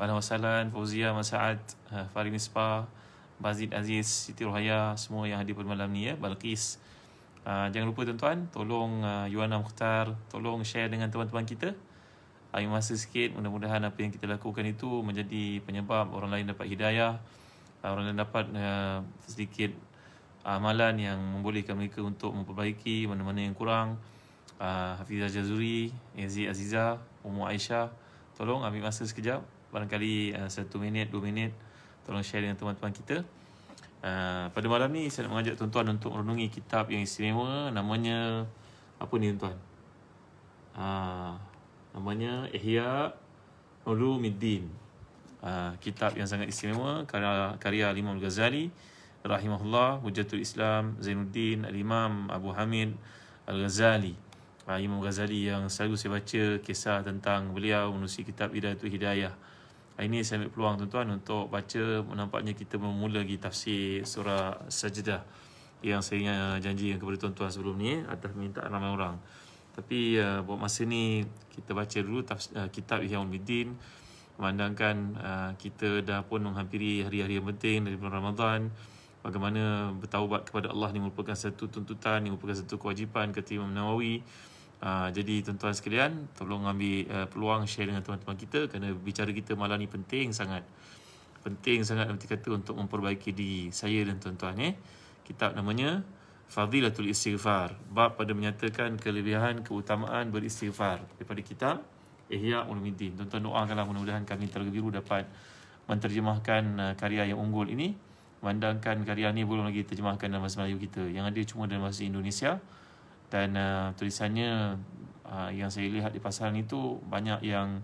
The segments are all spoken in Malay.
Fahana Wasalan, Fauzia, Masaad, eh, Farid Nispa, Bazid Aziz, Siti Ruhaya, semua yang hadir pada malam ni ya. Balqis. Ah, jangan lupa tuan-tuan, tolong ah, Yuana Mukhtar, tolong share dengan teman-teman kita. Ayu ah, masa sikit, mudah-mudahan apa yang kita lakukan itu menjadi penyebab orang lain dapat hidayah. Orang lain dapat sedikit amalan yang membolehkan mereka untuk memperbaiki mana-mana yang kurang. Hafizah Jazuri, Aziz Aziza, Umu Aisyah. Tolong ambil masa sekejap barangkali uh, satu uh, minit, dua minit tolong share dengan teman-teman kita. Uh, pada malam ni saya nak mengajak tuan-tuan untuk merenungi kitab yang istimewa namanya apa ni tuan? Uh, namanya Ihya Ulumuddin. Uh, kitab yang sangat istimewa karya karya Imam Ghazali rahimahullah Hujatul Islam Zainuddin Al-Imam Abu Hamid Al-Ghazali. Uh, Imam Ghazali yang selalu saya baca kisah tentang beliau menulis kitab Hidayatul Hidayah. Uh, Hari ini saya ambil peluang tuan-tuan untuk baca nampaknya kita memulai lagi tafsir surah sajadah yang saya eh, janji kepada tuan-tuan sebelum ni atas minta ramai orang. Tapi uh, buat masa ni kita baca dulu taf, uh, eh, kitab Ihya Ulumuddin memandangkan uh, kita dah pun menghampiri hari-hari yang penting dari bulan Ramadan bagaimana bertaubat kepada Allah ni merupakan satu tuntutan, ni merupakan satu kewajipan ketika Imam Ah, jadi tuan-tuan sekalian tolong ambil uh, peluang share dengan teman-teman kita kerana bicara kita malam ni penting sangat penting sangat nanti kata untuk memperbaiki diri saya dan tuan-tuan eh kitab namanya Fadilatul Istighfar bab pada menyatakan kelebihan keutamaan beristighfar daripada kitab Ihya Ulumuddin tuan-tuan doakanlah mudah-mudahan kami Telaga Biru dapat menterjemahkan uh, karya yang unggul ini Mandangkan karya ni belum lagi terjemahkan dalam bahasa Melayu kita Yang ada cuma dalam bahasa Indonesia dan uh, tulisannya uh, yang saya lihat di pasaran itu banyak yang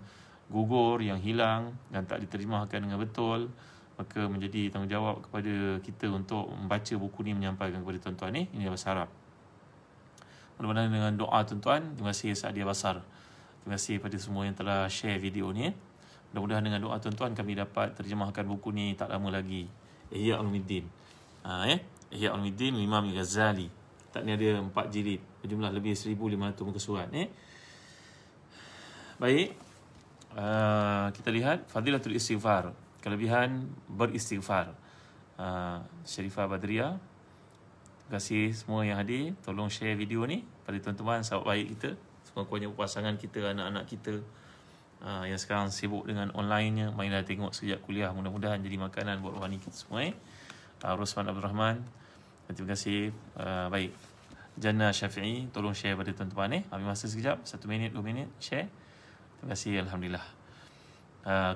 gugur, yang hilang dan tak diterjemahkan dengan betul maka menjadi tanggungjawab kepada kita untuk membaca buku ini menyampaikan kepada tuan-tuan ni ini bahasa Arab mudah-mudahan dengan doa tuan-tuan terima kasih Saadia Basar terima kasih kepada semua yang telah share video ini. mudah-mudahan dengan doa tuan-tuan kami dapat terjemahkan buku ini tak lama lagi Ihya Al-Middin ah, eh? Ihya Al-Middin Imam Ghazali tak ni ada empat jilid berjumlah lebih 1500 muka surat ni. Eh? Baik. Uh, kita lihat fadilatul istighfar, kelebihan beristighfar. Uh, Syarifah Badria Terima kasih semua yang hadir Tolong share video ni Pada tuan-tuan sahabat baik kita Sekurang-kurangnya pasangan kita Anak-anak kita uh, Yang sekarang sibuk dengan online-nya Mainlah tengok sejak kuliah Mudah-mudahan jadi makanan Buat rohani kita semua eh. uh, Rosman Abdul Rahman Terima kasih uh, Baik Jannah Syafi'i Tolong share pada tuan-tuan ni eh. Ambil masa sekejap Satu minit, dua minit Share Terima kasih, Alhamdulillah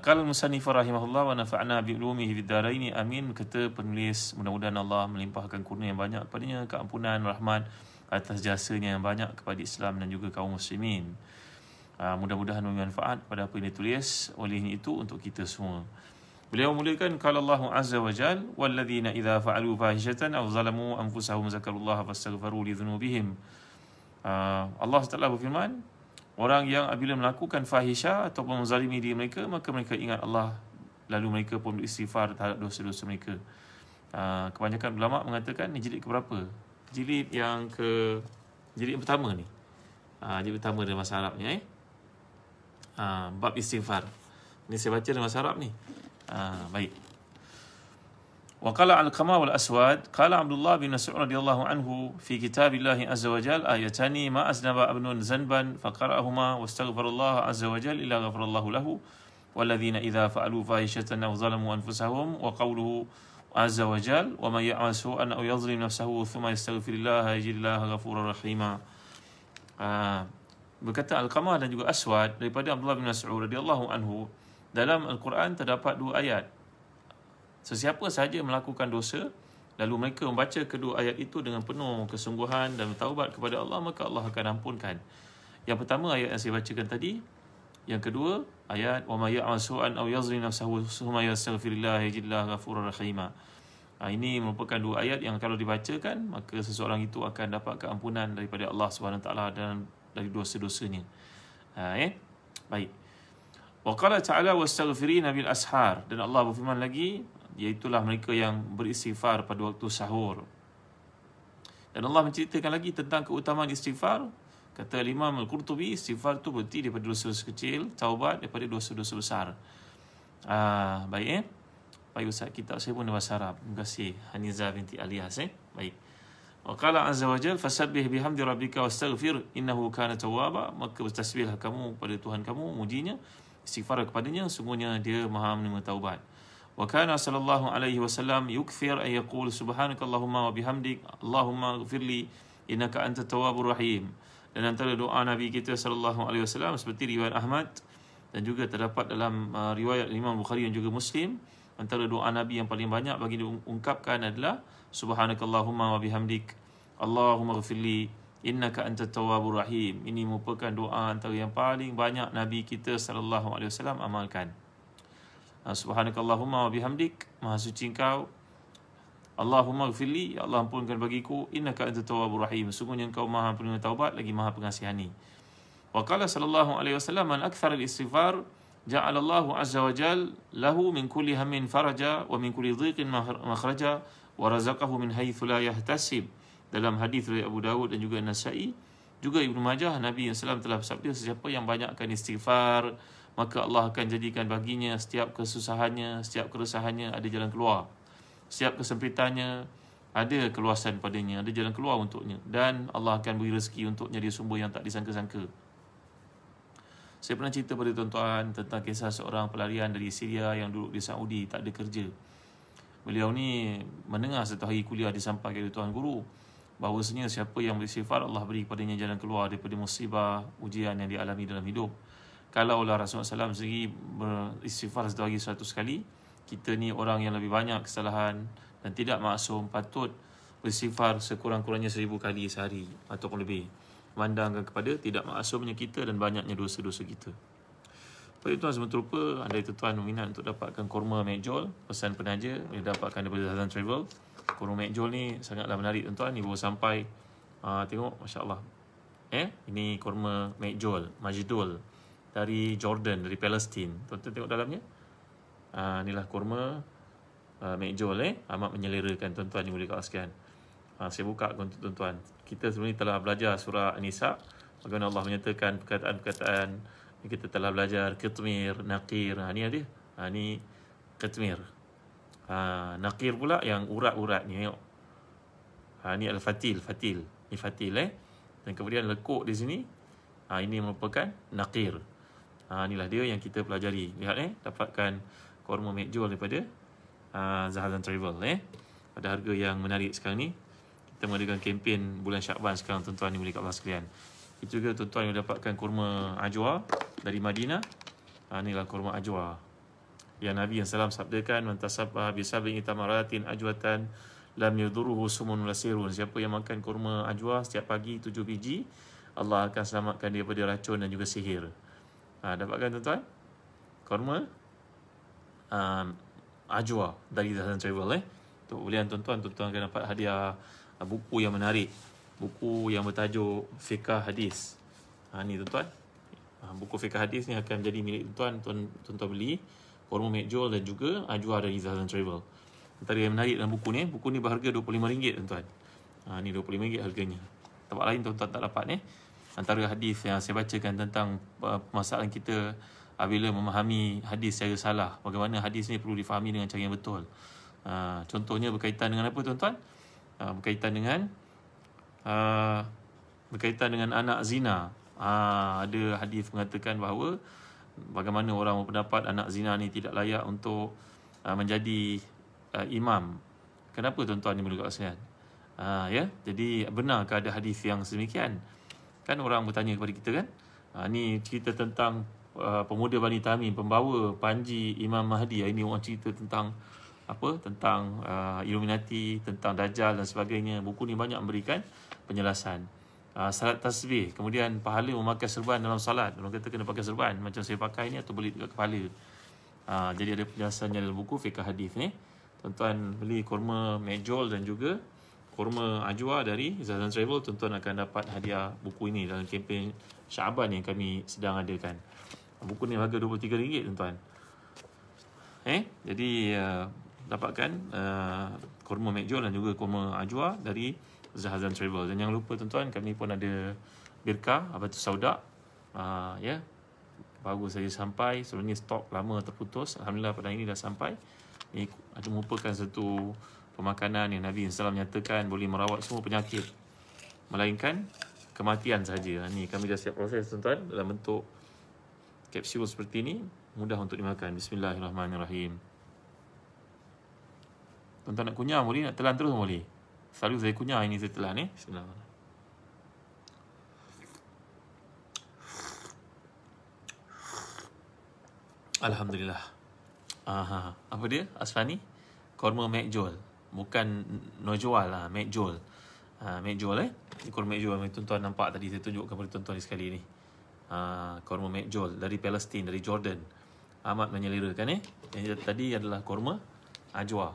Kal ah, Musanifah Rahimahullah Wa nafa'na bi'ulumi hividdaraini Amin Kata penulis Mudah-mudahan Allah Melimpahkan kurnia yang banyak Kepadanya Keampunan, rahmat Atas jasanya yang banyak Kepada Islam Dan juga kaum muslimin ah, Mudah-mudahan bermanfaat Pada apa yang ditulis Oleh itu Untuk kita semua Beliau mulakan kala Allah Azza wa Jal walladhina idza fa'alu fahishatan aw zalamu anfusahum zakarullaha fastaghfiru li dhunubihim. Ah, Allah Taala berfirman, orang yang apabila melakukan fahisha ataupun menzalimi diri mereka maka mereka ingat Allah lalu mereka pun beristighfar terhadap dosa-dosa mereka. Ah, kebanyakan ulama mengatakan ini jilid ke berapa? Jilid yang ke jilid yang pertama ni. Ah, jilid pertama dalam bahasa ni. eh. bab istighfar. Ni saya baca dalam bahasa Arab ni. آه وقال عن علقمة والأسود قال عبد الله بن مسعود رضي الله عنه في كتاب الله عز وجل آيتان ما أذنب ابن زنبا فقرأهما واستغفر الله عز وجل إلا غفر الله له والذين إذا فعلوا فاحشة أو ظلموا أنفسهم وقوله عز وجل ومن يعمل سوءا أو يظلم نفسه ثم يستغفر الله يجد الله غفورا رحيما آه. berkata Al-Qamah dan juga Aswad daripada Abdullah bin Mas'ud radhiyallahu anhu Dalam Al-Quran terdapat dua ayat. Sesiapa sahaja melakukan dosa, lalu mereka membaca kedua ayat itu dengan penuh kesungguhan dan taubat kepada Allah, maka Allah akan ampunkan. Yang pertama ayat yang saya bacakan tadi, yang kedua ayat wa may ya'asuan aw yazri nafsahu summa yastaghfirullah yajidullah ghafurur rahim. Ah, ini merupakan dua ayat yang kalau dibacakan maka seseorang itu akan dapat keampunan daripada Allah Subhanahu taala dan dari dosa-dosanya. Ha, eh? Baik. Wa qala ta'ala wastaghfirina bil ashar. Dan Allah berfirman lagi, iaitulah mereka yang beristighfar pada waktu sahur. Dan Allah menceritakan lagi tentang keutamaan istighfar. Kata Imam Al-Qurtubi, istighfar tu berarti daripada dosa-dosa kecil, taubat daripada dosa-dosa besar. Ah, baik eh. Baik Ustaz, kita saya pun bahasa Arab. Terima kasih Haniza binti Alias eh. Baik. Wa qala azza wa jalla fasabbih bihamdi rabbika wastaghfir innahu kana tawwaba. Maka bertasbihlah kamu pada Tuhan kamu, mujinya istighfar kepadanya sungguhnya dia maha menerima taubat wa kana sallallahu alaihi wasallam yukfir ay yaqul subhanakallahumma wa bihamdik allahumma ighfirli innaka anta tawwabur rahim dan antara doa nabi kita sallallahu alaihi wasallam seperti riwayat Ahmad dan juga terdapat dalam uh, riwayat Imam Bukhari dan juga Muslim antara doa nabi yang paling banyak bagi diungkapkan adalah subhanakallahumma wa bihamdik allahumma ighfirli Inna ka anta tawwabur rahim ini merupakan doa antara yang paling banyak nabi kita sallallahu alaihi wasallam amalkan ah, subhanakallahumma wa bihamdik maha suci engkau Allahumma gfirli, ya Allah ampunkan bagiku, innaka anta tawabur rahim. Sungguhnya engkau maha penerima taubat, lagi maha pengasihani. Wa qala sallallahu alaihi wasallam, man akthar al-istighfar, ja'ala Allahu azza wa jal, lahu min kulli hammin faraja, wa min kulli dhiqin makhraja, wa razaqahu min haythu la yahtasib dalam hadis dari Abu Dawud dan juga Nasa'i juga Ibnu Majah Nabi yang salam telah bersabda sesiapa yang banyakkan istighfar maka Allah akan jadikan baginya setiap kesusahannya setiap keresahannya ada jalan keluar setiap kesempitannya ada keluasan padanya ada jalan keluar untuknya dan Allah akan beri rezeki untuknya di sumber yang tak disangka-sangka saya pernah cerita pada tuan-tuan tentang kisah seorang pelarian dari Syria yang duduk di Saudi tak ada kerja. Beliau ni mendengar satu hari kuliah disampaikan oleh tuan guru bahawasanya siapa yang bersifat Allah beri kepadanya jalan keluar daripada musibah ujian yang dialami dalam hidup kalau Allah Rasulullah SAW sendiri beristighfar satu hari seratus kali kita ni orang yang lebih banyak kesalahan dan tidak maksum patut bersifat sekurang-kurangnya seribu kali sehari ataupun lebih mandangkan kepada tidak maksumnya kita dan banyaknya dosa-dosa kita Pada tuan semua terupa anda itu tuan minat untuk dapatkan kurma mejol pesan penaja boleh dapatkan daripada Hazan Travel Kurung Mekjol ni sangatlah menarik tuan-tuan ni baru sampai uh, tengok masya-Allah. Eh ini kurma Mekjol majidul dari Jordan dari Palestin. Tuan-tuan tengok dalamnya. uh, inilah kurma uh, ah, Mekjol eh amat menyelerakan tuan-tuan yang mulia sekalian. Uh, saya buka untuk tuan-tuan. Kita sebelum ini telah belajar surah nisa bagaimana Allah menyatakan perkataan-perkataan kita telah belajar ketmir, naqir. ini ada, ini ketmir. Ha, nakir pula yang urat-uratnya. Ha, ini al-fatil, fatil. Ini fatil eh. Dan kemudian lekuk di sini. Ha, ini merupakan nakir. Ha, inilah dia yang kita pelajari. Lihat eh. Dapatkan korma mekjul daripada ha, Zahazan Travel eh. Ada harga yang menarik sekarang ni. Kita mengadakan kempen bulan Syakban sekarang tuan-tuan yang boleh kat Allah sekalian. Itu juga tuan-tuan yang dapatkan kurma ajwa dari Madinah. Ha, inilah kurma ajwa yang Nabi yang salam sabdakan man tasabba bi sab'in tamaratin ajwatan lam yadurruhu sumun lasirun siapa yang makan kurma ajwa setiap pagi tujuh biji Allah akan selamatkan dia daripada racun dan juga sihir. Ha, dapatkan tuan-tuan? Kurma um, ha, ajwa dari Zahran Travel eh. Untuk belian tuan-tuan, tuan-tuan akan dapat hadiah ha, buku yang menarik. Buku yang bertajuk Fiqah Hadis. Ha, ni tuan-tuan. Ha, buku Fiqah Hadis ni akan jadi milik tuan-tuan beli. Kuala Mumet Jewel dan juga uh, juara Izzah dan Travel. Antara yang menarik dalam buku ni, buku ni berharga RM25 tuan-tuan. Ha, ni RM25 harganya. Tempat lain tuan-tuan tak dapat ni. Eh. Antara hadis yang saya bacakan tentang uh, masalah kita apabila uh, memahami hadis secara salah. Bagaimana hadis ni perlu difahami dengan cara yang betul. Uh, contohnya berkaitan dengan apa tuan-tuan? Uh, berkaitan dengan uh, berkaitan dengan anak zina. Uh, ada hadis mengatakan bahawa bagaimana orang berpendapat anak zina ni tidak layak untuk uh, menjadi uh, imam. Kenapa tuan-tuan ni menurut saya? Uh, ya, jadi benar ke ada hadis yang sedemikian? Kan orang bertanya kepada kita kan? Uh, ni cerita tentang uh, pemuda Bani Tamim, pembawa panji Imam Mahdi. Ini orang cerita tentang apa? Tentang uh, Illuminati, tentang Dajjal dan sebagainya. Buku ni banyak memberikan penjelasan. Ah, salat tasbih kemudian pahala memakai serban dalam salat orang kata kena pakai serban macam saya pakai ni atau beli dekat kepala uh, jadi ada penjelasannya dalam buku fiqh hadis ni tuan-tuan beli kurma mejol dan juga kurma ajwa dari Zazan Travel tuan-tuan akan dapat hadiah buku ini dalam kempen Syaban yang kami sedang adakan buku ni harga RM23 tuan-tuan eh jadi uh, dapatkan uh, kurma mejol dan juga kurma ajwa dari Zahazan Travel dan jangan lupa tuan-tuan kami pun ada Birka Abatu Saudak uh, ya yeah. baru saya sampai sebenarnya stok lama terputus Alhamdulillah pada hari ini dah sampai ini ada merupakan satu pemakanan yang Nabi SAW nyatakan boleh merawat semua penyakit melainkan kematian saja ha, ni kami dah siap proses tuan-tuan dalam bentuk kapsul seperti ini mudah untuk dimakan Bismillahirrahmanirrahim Tuan-tuan nak kunyah boleh? Nak telan terus boleh? selalu saya kunyah ini saya telan ni eh? Alhamdulillah Aha. Apa dia Asfani? Korma Mac Jol Bukan no lah Mac Jol uh, ah, Mac Jol eh ini Korma Mac Jol Tuan-tuan nampak tadi Saya tunjukkan kepada tuan-tuan sekali ni uh, Korma Mac Jol Dari Palestin, Dari Jordan Amat menyelerakan eh Yang tadi adalah korma Ajwa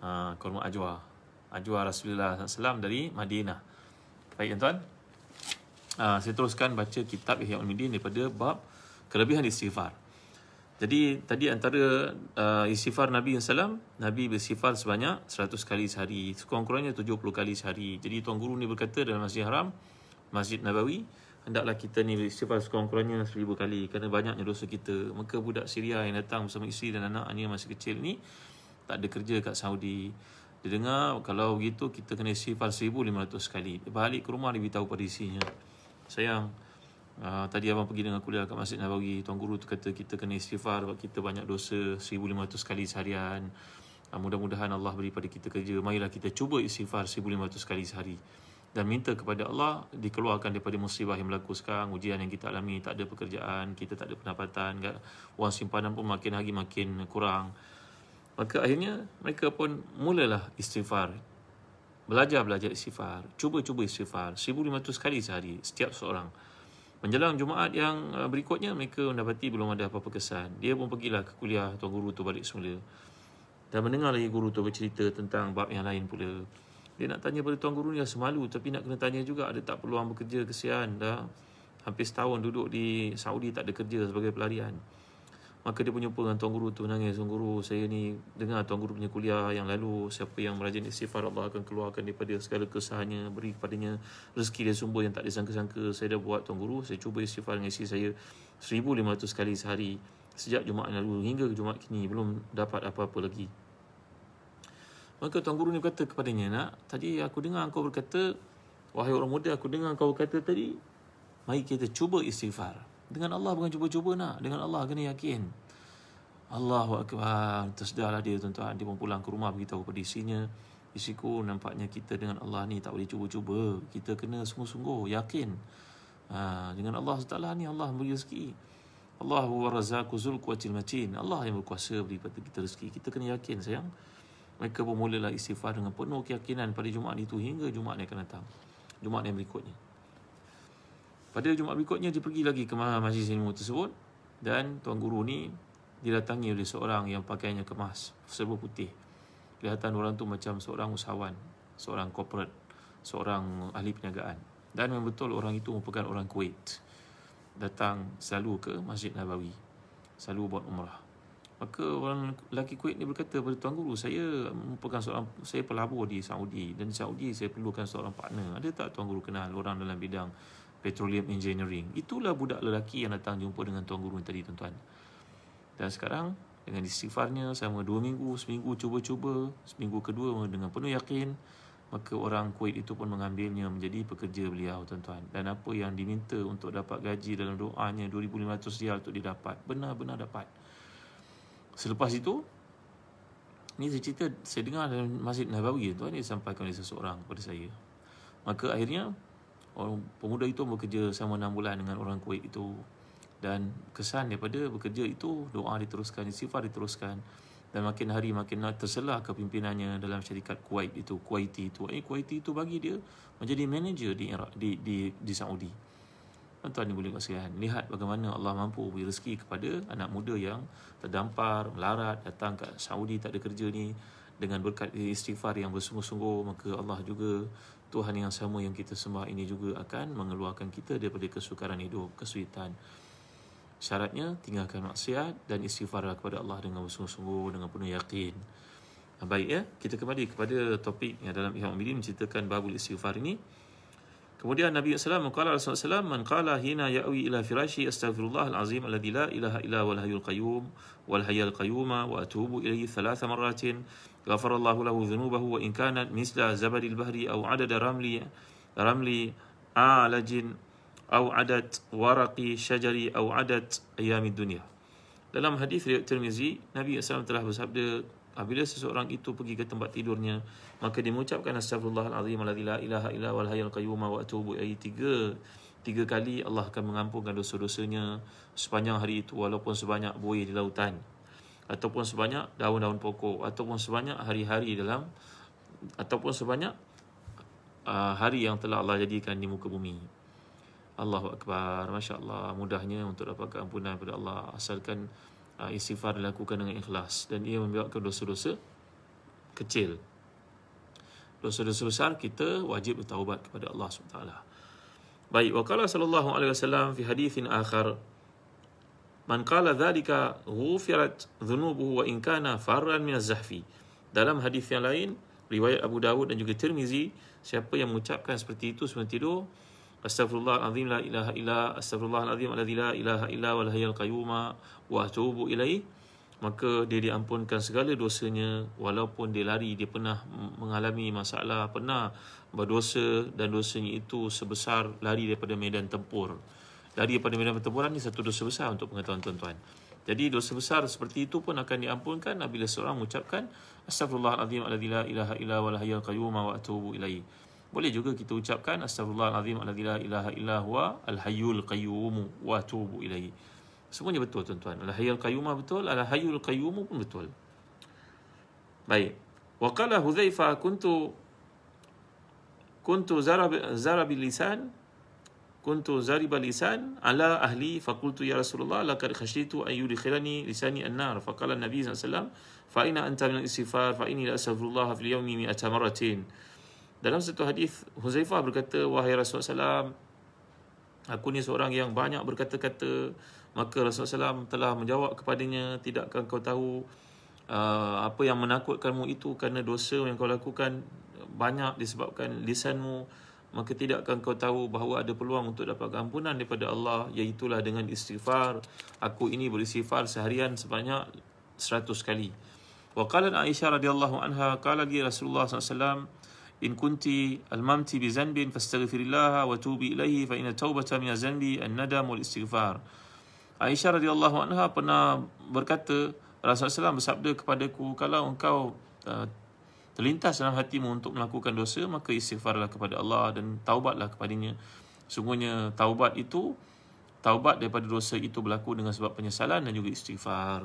uh, Korma Ajwa ajwa Rasulullah SAW dari Madinah. Baik, tuan-tuan. Ah, saya teruskan baca kitab Ihya Ulumuddin daripada bab kelebihan istighfar. Jadi tadi antara uh, istighfar Nabi SAW, Nabi bersifar sebanyak 100 kali sehari, sekurang-kurangnya 70 kali sehari. Jadi Tuan Guru ni berkata dalam Masjid Haram, Masjid Nabawi, hendaklah kita ni bersifar sekurang-kurangnya 1000 kali kerana banyaknya dosa kita. Maka budak Syria yang datang bersama isteri dan anak-anaknya masih kecil ni, tak ada kerja kat Saudi. Dia dengar kalau begitu kita kena sifar 1500 kali Dia balik ke rumah dia beritahu pada isinya. Sayang, uh, tadi abang pergi dengan kuliah kat Masjid Nabawi. Tuan Guru tu kata kita kena sifar sebab kita banyak dosa 1500 kali seharian. Uh, mudah-mudahan Allah beri pada kita kerja. Marilah kita cuba sifar 1500 kali sehari. Dan minta kepada Allah dikeluarkan daripada musibah yang berlaku sekarang. Ujian yang kita alami. Tak ada pekerjaan. Kita tak ada pendapatan. Enggak. Wang simpanan pun makin hari makin Kurang. Maka akhirnya mereka pun mulalah istighfar. Belajar-belajar istighfar. Cuba-cuba istighfar. 1,500 kali sehari setiap seorang. Menjelang Jumaat yang uh, berikutnya, mereka mendapati belum ada apa-apa kesan. Dia pun pergilah ke kuliah atau Guru tu balik semula. Dan mendengar lagi Guru tu bercerita tentang bab yang lain pula. Dia nak tanya pada Tuan Guru ni rasa ya, malu. Tapi nak kena tanya juga ada tak peluang bekerja kesian dah. Hampir setahun duduk di Saudi tak ada kerja sebagai pelarian. Maka dia berjumpa dengan Tuan Guru tu menangis Tuan Guru saya ni dengar Tuan Guru punya kuliah yang lalu Siapa yang merajin istighfar Allah akan keluarkan daripada segala kesahannya Beri kepadanya rezeki dia sumber yang tak disangka-sangka Saya dah buat Tuan Guru Saya cuba istighfar dengan isteri saya 1500 kali sehari Sejak Jumaat lalu hingga Jumaat kini Belum dapat apa-apa lagi Maka Tuan Guru ni berkata kepadanya Nak, tadi aku dengar kau berkata Wahai orang muda aku dengar kau berkata tadi Mari kita cuba istighfar dengan Allah bukan cuba-cuba nak. Dengan Allah kena yakin. Allahu Akbar. Tersedarlah dia tuan-tuan. Dia pun pulang ke rumah beritahu kepada isinya. Isiku nampaknya kita dengan Allah ni tak boleh cuba-cuba. Kita kena sungguh-sungguh yakin. Ha, dengan Allah SWT ni Allah beri rezeki. Allahu kuatil macin. Allah yang berkuasa beri pada kita rezeki. Kita kena yakin sayang. Mereka bermulalah istighfar dengan penuh keyakinan pada Jumaat itu hingga Jumaat yang akan datang. Jumaat yang berikutnya. Pada Jumaat berikutnya dia pergi lagi ke majlis ilmu tersebut dan tuan guru ni didatangi oleh seorang yang pakaiannya kemas serba putih. Kelihatan orang tu macam seorang usahawan, seorang corporate, seorang ahli perniagaan. Dan memang betul orang itu merupakan orang Kuwait. Datang selalu ke Masjid Nabawi. Selalu buat umrah. Maka orang lelaki Kuwait ni berkata kepada tuan guru, saya merupakan seorang saya pelabur di Saudi dan di Saudi saya perlukan seorang partner. Ada tak tuan guru kenal orang dalam bidang petroleum engineering. Itulah budak lelaki yang datang jumpa dengan tuan guru tadi tuan-tuan. Dan sekarang dengan istighfarnya selama dua minggu, seminggu cuba-cuba, seminggu kedua dengan penuh yakin maka orang Kuwait itu pun mengambilnya menjadi pekerja beliau tuan-tuan. Dan apa yang diminta untuk dapat gaji dalam doanya 2500 rial untuk didapat, benar-benar dapat. Selepas itu ini saya cerita saya dengar dalam Masjid Nabawi tuan ini sampaikan oleh seseorang kepada saya. Maka akhirnya orang pemuda itu bekerja sama enam bulan dengan orang Kuwait itu dan kesan daripada bekerja itu doa diteruskan sifar diteruskan dan makin hari makin terselah kepimpinannya dalam syarikat Kuwait itu Kuwait itu eh Kuwait itu bagi dia menjadi manager di Iraq, di, di di Saudi Tuan-tuan ni boleh kasihan Lihat bagaimana Allah mampu beri rezeki kepada anak muda yang terdampar, melarat, datang ke Saudi tak ada kerja ni dengan berkat istighfar yang bersungguh-sungguh maka Allah juga Tuhan yang sama yang kita sembah ini juga akan mengeluarkan kita daripada kesukaran hidup, kesulitan. Syaratnya tinggalkan maksiat dan istighfar kepada Allah dengan bersungguh-sungguh dengan penuh yakin. Ah, baik ya, kita kembali kepada topik yang dalam Ihya Umidin menceritakan babul istighfar ini. Kemudian Nabi sallallahu alaihi wasallam berkata Rasulullah man qala hina ya'wi ila firashi astaghfirullah alazim alladhi la ilaha illa huwal hayyul qayyum wal hayyul qayyuma wa atubu ilayhi thalath maratin غفر الله له ذنوبه وإن كانت مثل زبد البهر أو عدد رملي رملي عالج أو عدد ورق شجر أو عدد أيام الدنيا Dalam hadis riwayat Tirmizi, Nabi SAW telah bersabda apabila seseorang itu pergi ke tempat tidurnya, maka dia mengucapkan astagfirullahalazim alladzi la ilaha illa wal hayyul qayyum wa atubu ilaihi tiga tiga kali Allah akan mengampunkan dosa-dosanya sepanjang hari itu walaupun sebanyak buih di lautan ataupun sebanyak daun-daun pokok ataupun sebanyak hari-hari dalam ataupun sebanyak uh, hari yang telah Allah jadikan di muka bumi. Allahu akbar. Masya-Allah, mudahnya untuk dapatkan ampunan daripada Allah asalkan uh, istighfar dilakukan dengan ikhlas dan ia membiarkan dosa-dosa kecil. Dosa-dosa besar kita wajib bertaubat kepada Allah Subhanahu Baik, wa qala sallallahu alaihi wasallam fi hadithin akhar Man qala dhalika ghufirat dhunubuhu wa in kana farran min az-zahfi. Dalam hadis yang lain, riwayat Abu Dawud dan juga Tirmizi, siapa yang mengucapkan seperti itu sebelum tidur, Astaghfirullah azim la ilaha illa astaghfirullah azim alladzi la ilaha illa wal hayyul qayyum wa atubu ilaih maka dia diampunkan segala dosanya walaupun dia lari dia pernah mengalami masalah pernah berdosa dan dosanya itu sebesar lari daripada medan tempur dari pada medan pertempuran ni satu dosa besar untuk pengetahuan tuan-tuan. Jadi dosa besar seperti itu pun akan diampunkan apabila seorang mengucapkan astagfirullahalazim alladzi la ilaha illa huwa alhayyul qayyum wa atubu ilaihi. Boleh juga kita ucapkan astagfirullahalazim alladzi la ilaha illa huwa alhayyul qayyum wa atubu ilaihi. Semuanya betul tuan-tuan. Alhayyul qayyum betul, alhayyul qayyum pun betul. Baik. Wa qala Huzaifah kuntu kuntu zarab zarab lisan kuntu zariba lisan ala ahli faqultu ya rasulullah laqad khashitu an yudkhilani lisani annar faqala nabiy sallallahu fa ina anta min istighfar fa inni la astaghfirullah fil yawmi mi'at maratin dalam satu hadis Huzaifah berkata wahai Rasulullah sallam aku ni seorang yang banyak berkata-kata maka Rasulullah sallam telah menjawab kepadanya tidakkah kau tahu uh, apa yang menakutkanmu itu kerana dosa yang kau lakukan banyak disebabkan lisanmu maka tidakkan kau tahu bahawa ada peluang untuk dapat ampunan daripada Allah iaitulah dengan istighfar aku ini beristighfar seharian sebanyak seratus kali wa qala aisyah radhiyallahu anha Kala li rasulullah SAW in kunti almamti bi zanbin fastaghfirillah wa tubi ilayhi fa inna tawbata min zanbi an nadam wal istighfar aisyah radhiyallahu anha pernah berkata rasulullah SAW bersabda kepadaku kalau engkau uh, terlintas dalam hatimu untuk melakukan dosa, maka istighfarlah kepada Allah dan taubatlah kepadanya. Sungguhnya taubat itu, taubat daripada dosa itu berlaku dengan sebab penyesalan dan juga istighfar.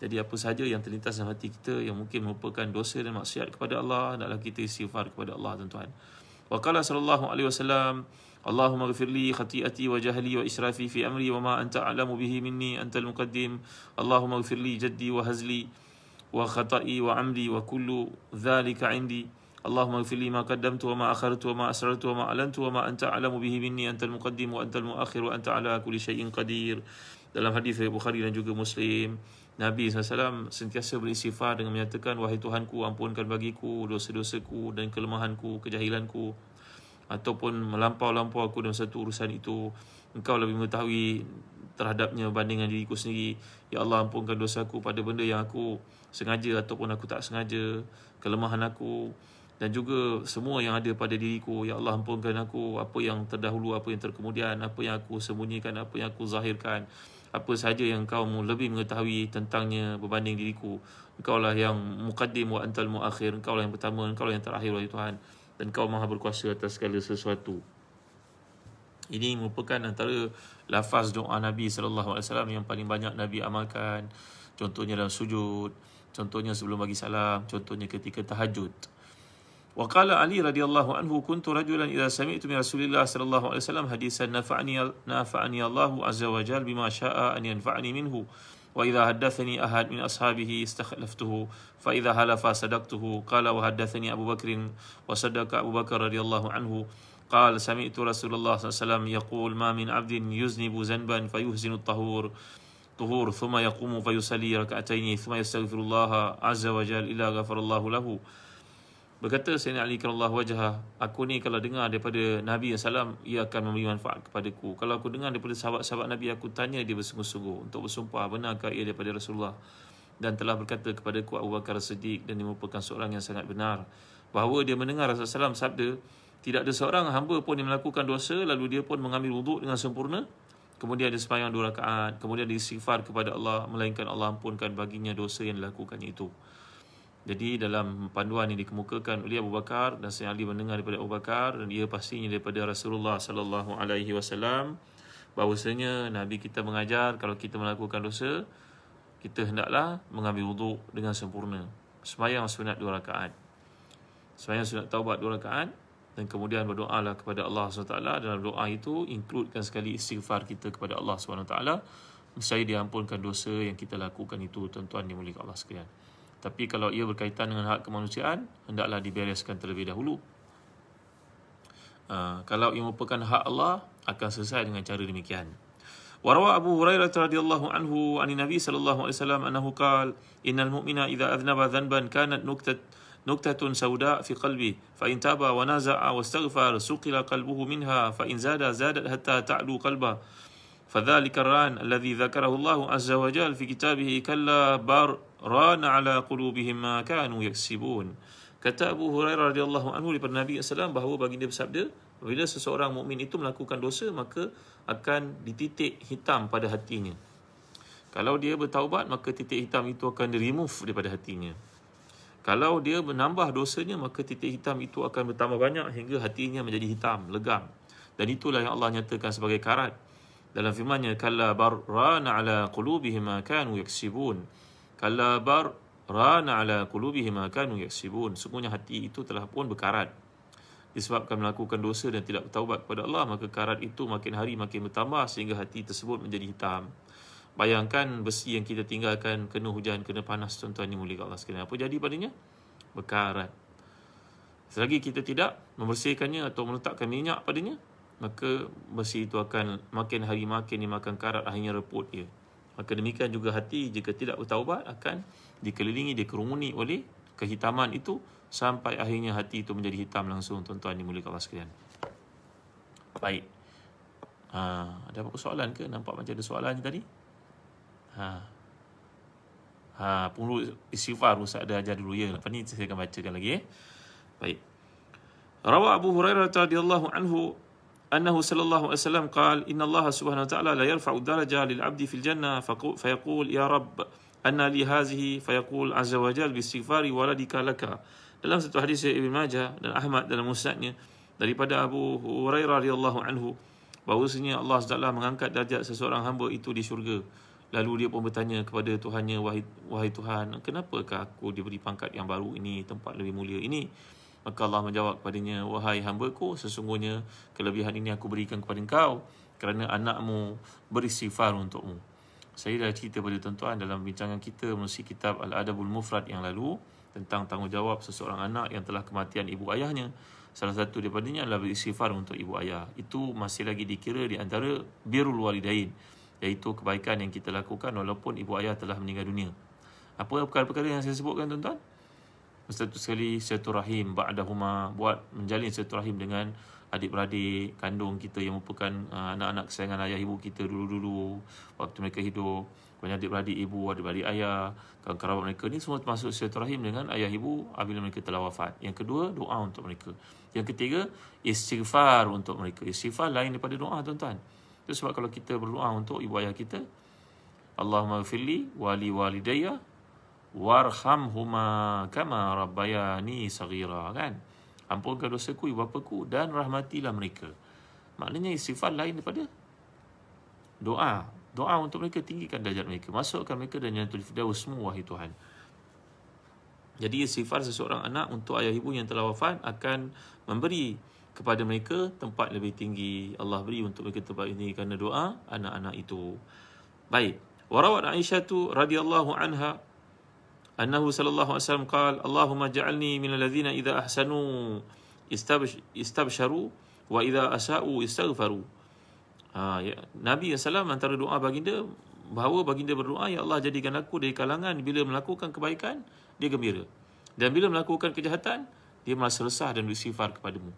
Jadi apa sahaja yang terlintas dalam hati kita yang mungkin merupakan dosa dan maksiat kepada Allah, hendaklah kita istighfar kepada Allah tuan-tuan. Wa qala sallallahu alaihi wasallam, Allahumma ighfirli khati'ati wa jahli wa israfi fi amri wa ma anta a'lamu bihi minni antal muqaddim. Allahumma ighfirli jaddi wa hazli wa khata'i wa amli wa kullu dhalika indi اللهم اغفر لي ما قدمت وما اخرت وما اسررت وما اعلنت وما انت اعلم به مني انت المقدم وانت المؤخر وانت على كل شيء قدير dalam hadis Bukhari dan juga Muslim Nabi SAW sentiasa beristighfar dengan menyatakan Wahai Tuhanku ampunkan bagiku dosa-dosaku dan kelemahanku, kejahilanku Ataupun melampau-lampau aku dalam satu urusan itu Engkau lebih mengetahui terhadapnya berbanding dengan diriku sendiri Ya Allah ampunkan dosaku pada benda yang aku sengaja ataupun aku tak sengaja kelemahan aku dan juga semua yang ada pada diriku ya Allah ampunkan aku apa yang terdahulu apa yang terkemudian apa yang aku sembunyikan apa yang aku zahirkan apa sahaja yang kau lebih mengetahui tentangnya berbanding diriku lah yang muqaddim wa antal muakhir lah yang pertama lah yang terakhir wahai Tuhan dan kau maha berkuasa atas segala sesuatu ini merupakan antara lafaz doa Nabi sallallahu alaihi wasallam yang paling banyak Nabi amalkan contohnya dalam sujud Contohnya sebelum bagi salam, contohnya ketika tahajud. Wa qala Ali radhiyallahu anhu kuntu rajulan idza sami'tu min Rasulillah sallallahu alaihi wasallam hadisan nafa'ani nafa'ani Allahu azza wa jalla bima syaa'a an yanfa'ani minhu wa idza haddathani ahad min ashabihi istakhlaftuhu fa idza halafa sadaqtuhu qala wa haddathani Abu Bakr wa sadaqa Abu Bakr radhiyallahu anhu qala sami'tu Rasulullah sallallahu alaihi wasallam yaqul ma min 'abdin yuznibu zanban fa yuhsinu at-tahur الطهور ثم يقوم فيصلي ركعتين ثم يستغفر الله عز وجل إلا غفر الله له Berkata Saya Sayyidina Ali Allah wajah Aku ni kalau dengar daripada Nabi yang salam Ia akan memberi manfaat kepada aku Kalau aku dengar daripada sahabat-sahabat Nabi Aku tanya dia bersungguh-sungguh Untuk bersumpah benarkah ia daripada Rasulullah Dan telah berkata kepada aku Abu Bakar Siddiq Dan dia merupakan seorang yang sangat benar Bahawa dia mendengar Rasulullah SAW sabda Tidak ada seorang hamba pun yang melakukan dosa Lalu dia pun mengambil wuduk dengan sempurna Kemudian dia sembahyang dua rakaat. Kemudian dia istighfar kepada Allah. Melainkan Allah ampunkan baginya dosa yang dilakukannya itu. Jadi dalam panduan yang dikemukakan oleh Abu Bakar dan Sayyid Ali mendengar daripada Abu Bakar dan ia pastinya daripada Rasulullah sallallahu alaihi wasallam bahawasanya Nabi kita mengajar kalau kita melakukan dosa kita hendaklah mengambil wuduk dengan sempurna. Semayang sunat dua rakaat. Semayang sunat taubat dua rakaat dan kemudian berdoa kepada Allah SWT dalam doa itu includekan sekali istighfar kita kepada Allah SWT saya diampunkan dosa yang kita lakukan itu tuan-tuan yang mulia Allah sekalian tapi kalau ia berkaitan dengan hak kemanusiaan hendaklah dibereskan terlebih dahulu Uh, kalau ia merupakan hak Allah akan selesai dengan cara demikian. Warawa Abu Hurairah radhiyallahu anhu an Nabi sallallahu alaihi wasallam annahu qala innal mu'mina idza adzanaba dzanban kanat nuktat نكتةٌ سوداء في قلبي، فإن تاب ونازع واستغفر سُقِل قلبه منها، فإن زاد زادت حتى تعلو قلبه. فذلك الران الذي ذكره الله عز وجل في كتابه كلا بار ران على قلوبهم ما كانوا يكسبون. Kata Abu Hurairah radhiyallahu anhu daripada Nabi SAW bahawa baginda bersabda bila seseorang mukmin itu melakukan dosa maka akan dititik hitam pada hatinya. Kalau dia bertaubat maka titik hitam itu akan di remove daripada hatinya. Kalau dia menambah dosanya, maka titik hitam itu akan bertambah banyak hingga hatinya menjadi hitam, legam. Dan itulah yang Allah nyatakan sebagai karat. Dalam firman-Nya, "Kalla barana ala qulubihim ma kanu yaksibun." Kalla barana ala qulubihim ma kanu yaksibun. Semuanya hati itu telah pun berkarat. Disebabkan melakukan dosa dan tidak bertaubat kepada Allah, maka karat itu makin hari makin bertambah sehingga hati tersebut menjadi hitam. Bayangkan besi yang kita tinggalkan kena hujan, kena panas tuan-tuan yang mulia Allah sekalian. Apa jadi padanya? Berkarat. Selagi kita tidak membersihkannya atau meletakkan minyak padanya, maka besi itu akan makin hari makin dimakan karat akhirnya reput dia. Maka demikian juga hati jika tidak bertaubat akan dikelilingi, dikerumuni oleh kehitaman itu sampai akhirnya hati itu menjadi hitam langsung tuan-tuan yang mulia Allah sekalian. Baik. Ha, ada apa-apa soalan ke? Nampak macam ada soalan tadi? Ha. Ha, pulu istighfar rusak dah ajar dulu ya. Apa ni saya akan bacakan lagi eh. Baik. Rawa Abu Hurairah radhiyallahu anhu أنه صلى الله عليه وسلم قال إن الله سبحانه وتعالى لا يرفع درجة للعبد في الجنة فيقول يا رب أن لي هذه فيقول عز وجل باستغفار ولدك لك dalam satu hadis Ibn Majah dan Ahmad dalam musnadnya daripada Abu Hurairah radhiyallahu anhu bahwasanya Allah SWT mengangkat darjat seseorang hamba itu di syurga Lalu dia pun bertanya kepada Tuhannya, wahai, wahai Tuhan, kenapakah aku diberi pangkat yang baru ini, tempat lebih mulia ini? Maka Allah menjawab kepadanya, wahai hamba ku, sesungguhnya kelebihan ini aku berikan kepada engkau kerana anakmu beristighfar untukmu. Saya dah cerita pada tuan-tuan dalam bincangan kita mengenai kitab Al-Adabul Mufrad yang lalu tentang tanggungjawab seseorang anak yang telah kematian ibu ayahnya. Salah satu daripadanya adalah beristighfar untuk ibu ayah. Itu masih lagi dikira di antara birrul walidain iaitu kebaikan yang kita lakukan walaupun ibu ayah telah meninggal dunia. Apa perkara-perkara yang saya sebutkan tuan-tuan? Satu sekali satu rahim ba'dahuma buat menjalin satu rahim dengan adik-beradik kandung kita yang merupakan uh, anak-anak kesayangan ayah ibu kita dulu-dulu waktu mereka hidup banyak adik-beradik ibu adik-beradik ayah kawan kerabat mereka ni semua termasuk satu rahim dengan ayah ibu apabila mereka telah wafat yang kedua doa untuk mereka yang ketiga istighfar untuk mereka istighfar lain daripada doa tuan-tuan itu sebab kalau kita berdoa untuk ibu ayah kita, Allahumma fili wali walidayya warhamhuma kama rabbayani sagira kan. Ampunkan dosaku ibu bapaku dan rahmatilah mereka. Maknanya sifat lain daripada doa. Doa untuk mereka tinggikan darjat mereka, masukkan mereka dan jannatul firdaus semua wahai Tuhan. Jadi sifat seseorang anak untuk ayah ibu yang telah wafat akan memberi kepada mereka tempat lebih tinggi Allah beri untuk mereka tempat ini kerana doa anak-anak itu. Baik. Warawat Aisyah tu radhiyallahu anha annahu sallallahu alaihi wasallam qaal Allahumma ja'alni min alladhina idza ahsanu istabsh, istabsharu wa idza asa'u istaghfaru. Ha, ya, Nabi SAW antara doa baginda bahawa baginda berdoa ya Allah jadikan aku dari kalangan bila melakukan kebaikan dia gembira dan bila melakukan kejahatan dia merasa resah dan bersifar kepadamu.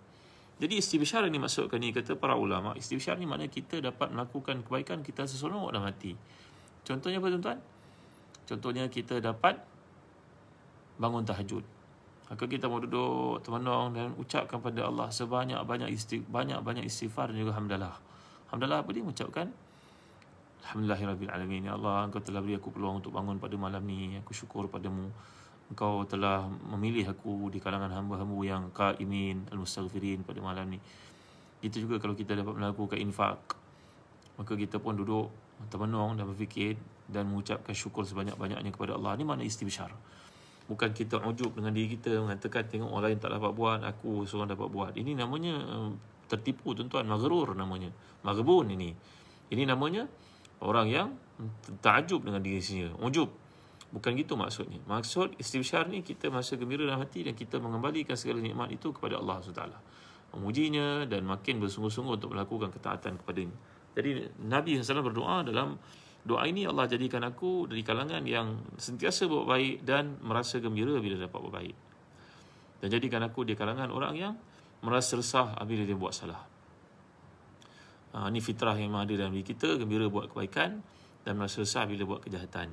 Jadi istibsyar ini masukkan ni kata para ulama, istibsyar ni maknanya kita dapat melakukan kebaikan kita seseronok dalam hati. Contohnya apa tuan-tuan? Contohnya kita dapat bangun tahajud. Maka kita mau duduk termenung dan ucapkan pada Allah sebanyak-banyak isti, banyak-banyak istighfar dan juga alhamdulillah. Alhamdulillah apa dia mengucapkan? Alhamdulillahirabbil Ya Allah, engkau telah beri aku peluang untuk bangun pada malam ni. Aku syukur padamu engkau telah memilih aku di kalangan hamba-hamba yang kaimin al-mustaghfirin pada malam ni. Itu juga kalau kita dapat melakukan infak, maka kita pun duduk termenung dan berfikir dan mengucapkan syukur sebanyak-banyaknya kepada Allah. Ini mana istibshar. Bukan kita ujub dengan diri kita mengatakan tengok orang lain tak dapat buat, aku seorang dapat buat. Ini namanya eh, tertipu tuan-tuan, maghrur namanya. Maghbun ini. Ini namanya orang yang tak terajub dengan diri sendiri. Ujub. Bukan gitu maksudnya. Maksud istibsyar ni kita merasa gembira dalam hati dan kita mengembalikan segala nikmat itu kepada Allah SWT. Memujinya dan makin bersungguh-sungguh untuk melakukan ketaatan kepada kepadanya. Jadi Nabi SAW berdoa dalam doa ini Allah jadikan aku dari kalangan yang sentiasa buat baik dan merasa gembira bila dapat buat baik. Dan jadikan aku di kalangan orang yang merasa resah bila dia buat salah. Ah, ini fitrah yang ada dalam diri kita, gembira buat kebaikan dan merasa resah bila buat kejahatan.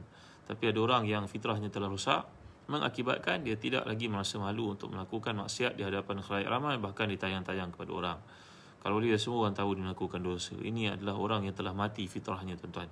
Tapi ada orang yang fitrahnya telah rusak Mengakibatkan dia tidak lagi merasa malu Untuk melakukan maksiat di hadapan khalayak ramai Bahkan ditayang-tayang kepada orang Kalau dia semua orang tahu dia melakukan dosa Ini adalah orang yang telah mati fitrahnya tuan-tuan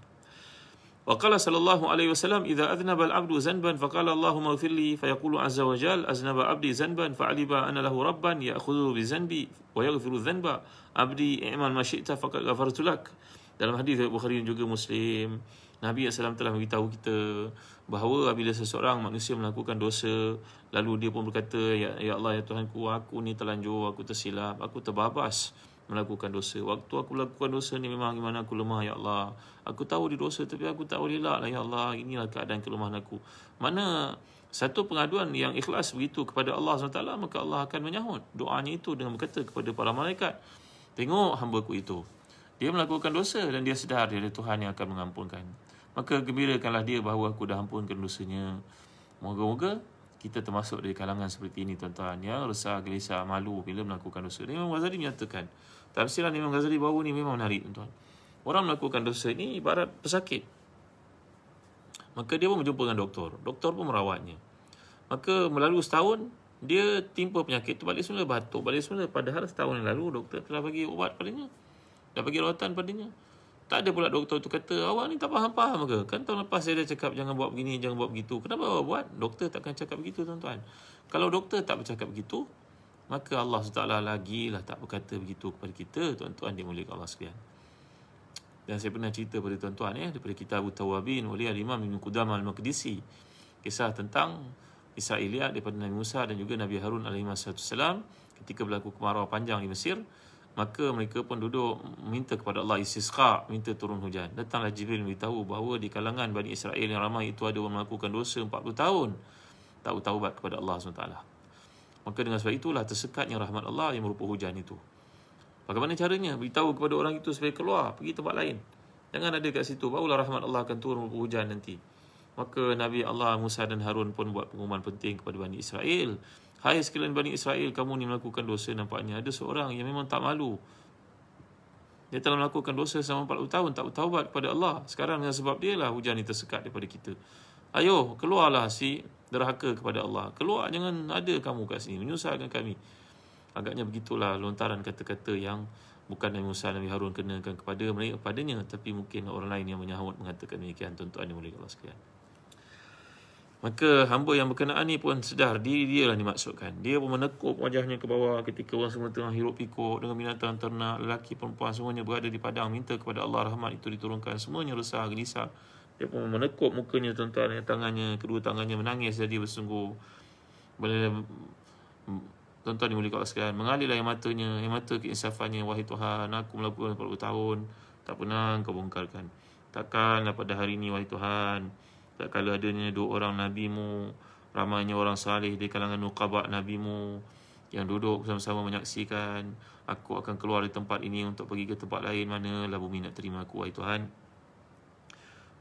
Wa qala sallallahu alaihi wasallam idza aznaba al-'abdu zanban fa qala Allahumma ighfirli fa yaqulu 'azza wa jal aznaba 'abdi zanban fa 'aliba ana lahu rabban ya'khudhu bi zanbi wa yaghfiru dhanba 'abdi i'mal ma syi'ta fa qad lak dalam hadis Bukhari juga Muslim Nabi SAW telah beritahu kita bahawa apabila seseorang manusia melakukan dosa, lalu dia pun berkata, Ya, ya Allah, Ya Tuhanku, aku ni terlanjur, aku tersilap, aku terbabas melakukan dosa. Waktu aku lakukan dosa ni memang gimana aku lemah, Ya Allah. Aku tahu di dosa tapi aku tak boleh lah, Ya Allah. Inilah keadaan kelemahan aku. Mana satu pengaduan yang ikhlas begitu kepada Allah SWT, maka Allah akan menyahut doanya itu dengan berkata kepada para malaikat. Tengok hamba ku itu. Dia melakukan dosa dan dia sedar dia ada Tuhan yang akan mengampunkan maka gembirakanlah dia bahawa aku dah ampunkan dosanya. Moga-moga kita termasuk dari kalangan seperti ini tuan-tuan ya, resah, gelisah, malu bila melakukan dosa. Dan Imam Ghazali menyatakan, tafsiran Imam Ghazali bahawa ini memang menarik tuan-tuan. Orang melakukan dosa ini ibarat pesakit. Maka dia pun berjumpa dengan doktor. Doktor pun merawatnya. Maka melalui setahun, dia timpa penyakit tu balik semula batuk. Balik semula padahal setahun yang lalu doktor telah bagi ubat padanya. Dah bagi rawatan padanya. Tak ada pula doktor tu kata, awak ni tak faham-faham ke? Kan tahun lepas saya dah cakap, jangan buat begini, jangan buat begitu. Kenapa awak buat? Doktor takkan cakap begitu, tuan-tuan. Kalau doktor tak bercakap begitu, maka Allah SWT lagi lah tak berkata begitu kepada kita, tuan-tuan, dimulik Allah s.w.t. Dan saya pernah cerita pada tuan-tuan, eh, daripada kitab Abu Tawabin, oleh Al-Imam Ibn Qudam Al-Makdisi, kisah tentang kisah Ilyad daripada Nabi Musa dan juga Nabi Harun AS ketika berlaku kemarau panjang di Mesir, Maka mereka pun duduk minta kepada Allah istisqa, minta turun hujan. Datanglah Jibril beritahu bahawa di kalangan Bani Israel yang ramai itu ada orang melakukan dosa 40 tahun. Tak bertaubat kepada Allah SWT. Maka dengan sebab itulah tersekatnya rahmat Allah yang merupakan hujan itu. Bagaimana caranya? Beritahu kepada orang itu supaya keluar, pergi tempat lain. Jangan ada kat situ, barulah rahmat Allah akan turun berupa hujan nanti. Maka Nabi Allah Musa dan Harun pun buat pengumuman penting kepada Bani Israel Hai sekalian Bani Israel, kamu ni melakukan dosa nampaknya. Ada seorang yang memang tak malu. Dia telah melakukan dosa selama 40 tahun, tak bertawabat kepada Allah. Sekarang dengan sebab dia lah hujan ni tersekat daripada kita. Ayo, keluarlah si derhaka kepada Allah. Keluar, jangan ada kamu kat sini. Menyusahkan kami. Agaknya begitulah lontaran kata-kata yang bukan Nabi Musa Nabi Harun kenakan kepada mereka padanya tapi mungkin orang lain yang menyahut mengatakan demikian tuan-tuan dan mulia Allah sekalian. Maka hamba yang berkenaan ni pun sedar diri dia lah dimaksudkan. Dia pun menekuk wajahnya ke bawah ketika orang semua tengah hirup pikuk dengan binatang ternak, lelaki perempuan semuanya berada di padang minta kepada Allah rahmat itu diturunkan. Semuanya resah, gelisah. Dia pun menekuk mukanya tuan-tuan tangannya, kedua tangannya menangis jadi bersungguh. Boleh mm, tuan-tuan dimulikkan Allah sekalian. Mengalirlah air matanya, air mata keinsafannya, wahai Tuhan, aku melakukan 40 tahun. Tak pernah kau bongkarkan. Takkanlah pada hari ini, wahai Tuhan. Tak kala adanya dua orang nabimu Ramainya orang salih di kalangan nukabak nabimu Yang duduk bersama-sama menyaksikan Aku akan keluar dari tempat ini untuk pergi ke tempat lain Mana lah bumi nak terima aku, wahai Tuhan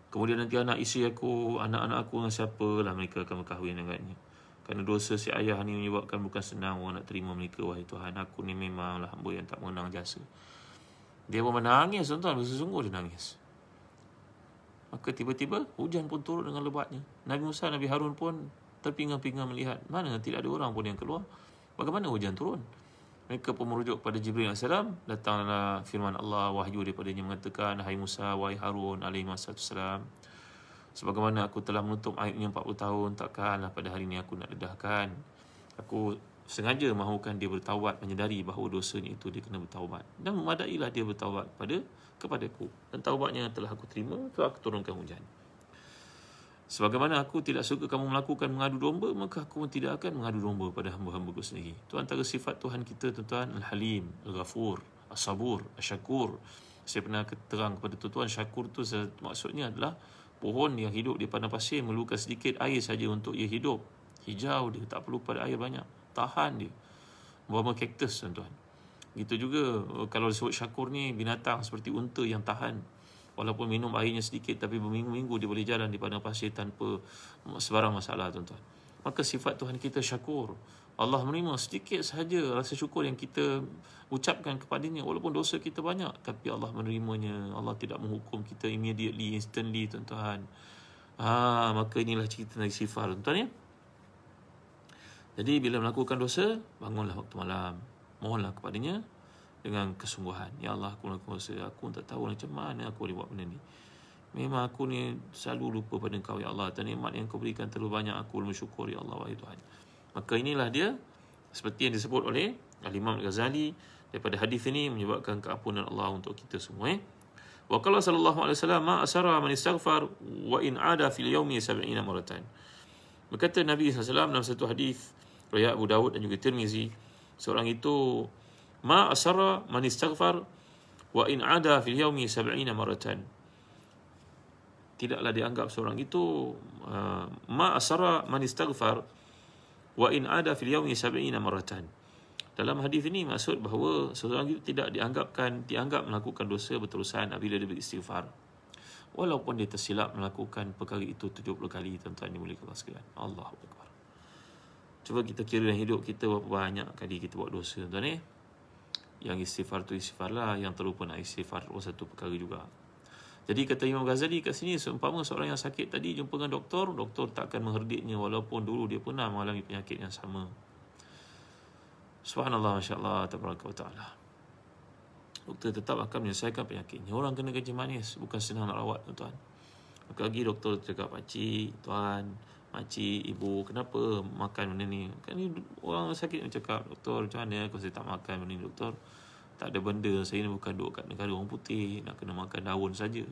Kemudian nanti anak isteri aku, anak-anak aku dengan siapa lah mereka akan berkahwin dengannya. Kerana dosa si ayah ni menyebabkan bukan senang orang nak terima mereka, wahai Tuhan. Aku ni memanglah hamba yang tak menang jasa. Dia pun menangis, tuan-tuan. Sesungguh dia nangis. Maka tiba-tiba hujan pun turun dengan lebatnya. Nabi Musa, Nabi Harun pun terpinga-pinga melihat. Mana tidak ada orang pun yang keluar. Bagaimana hujan turun? Mereka pun merujuk kepada Jibril AS. Datanglah firman Allah, wahyu daripadanya mengatakan, Hai Musa, wahai Harun AS. Sebagaimana aku telah menutup aibnya 40 tahun, takkanlah pada hari ini aku nak dedahkan. Aku sengaja mahukan dia bertawad menyedari bahawa dosanya itu dia kena bertawad dan memadailah dia bertawad pada kepada aku dan taubatnya telah aku terima telah aku turunkan hujan sebagaimana aku tidak suka kamu melakukan mengadu domba maka aku pun tidak akan mengadu domba pada hamba hambaku sendiri itu antara sifat Tuhan kita tuan-tuan Al-Halim Al-Ghafur Al-Sabur Al-Syakur saya pernah terang kepada tuan-tuan Syakur itu maksudnya adalah pohon yang hidup di padang pasir memerlukan sedikit air saja untuk ia hidup hijau dia tak perlu pada air banyak tahan dia. Umpama kaktus tuan-tuan. Gitu juga eh, kalau disebut syakur ni binatang seperti unta yang tahan walaupun minum airnya sedikit tapi berminggu-minggu dia boleh jalan di padang pasir tanpa sebarang masalah tuan-tuan. Maka sifat Tuhan kita syakur. Allah menerima sedikit sahaja rasa syukur yang kita ucapkan kepadanya walaupun dosa kita banyak tapi Allah menerimanya. Allah tidak menghukum kita immediately, instantly tuan-tuan. Ah, maka inilah cerita dari sifat tuan-tuan ya. Jadi bila melakukan dosa, bangunlah waktu malam. Mohonlah kepadanya dengan kesungguhan. Ya Allah, aku melakukan dosa. Aku tak tahu macam mana aku boleh buat benda ni. Memang aku ni selalu lupa pada engkau, Ya Allah. Tanimat yang kau berikan terlalu banyak aku lebih syukur, Ya Allah, wahai Tuhan. Maka inilah dia, seperti yang disebut oleh Al-Imam Ghazali, daripada hadis ini menyebabkan keampunan Allah untuk kita semua. Eh? Wa qala sallallahu alaihi wasallam ma asara man istaghfar wa in ada fil yawmi 70 maratan. Berkata Nabi SAW dalam satu hadis Raya Abu Dawud dan juga Tirmizi seorang itu ma asara man istaghfar wa in ada fil yawmi sab'ina maratan tidaklah dianggap seorang itu uh, ma asara man istaghfar wa in ada fil yawmi sab'ina maratan dalam hadis ini maksud bahawa seorang itu tidak dianggapkan dianggap melakukan dosa berterusan apabila dia beristighfar walaupun dia tersilap melakukan perkara itu 70 kali tuan-tuan dan puan-puan sekalian Allahu akbar Cuba kita kira dalam hidup kita berapa banyak kali kita buat dosa tuan ni. Eh? Yang istighfar tu istighfar lah. Yang terlupa nak istighfar oh, satu perkara juga. Jadi kata Imam Ghazali kat sini, seumpama seorang yang sakit tadi jumpa dengan doktor, doktor takkan mengherdiknya walaupun dulu dia pernah mengalami penyakit yang sama. Subhanallah, Masya Allah, Tabarakat wa Ta'ala. Doktor tetap akan menyelesaikan penyakitnya. Orang kena kerja manis, bukan senang nak rawat, tuan-tuan. Maka lagi doktor cakap, Pakcik, -tuan makcik, ibu, kenapa makan benda ni? Kan ni orang sakit nak cakap, doktor macam mana kalau saya tak makan benda ni, doktor? Tak ada benda, saya ni bukan duduk kat negara orang putih, nak kena makan daun saja.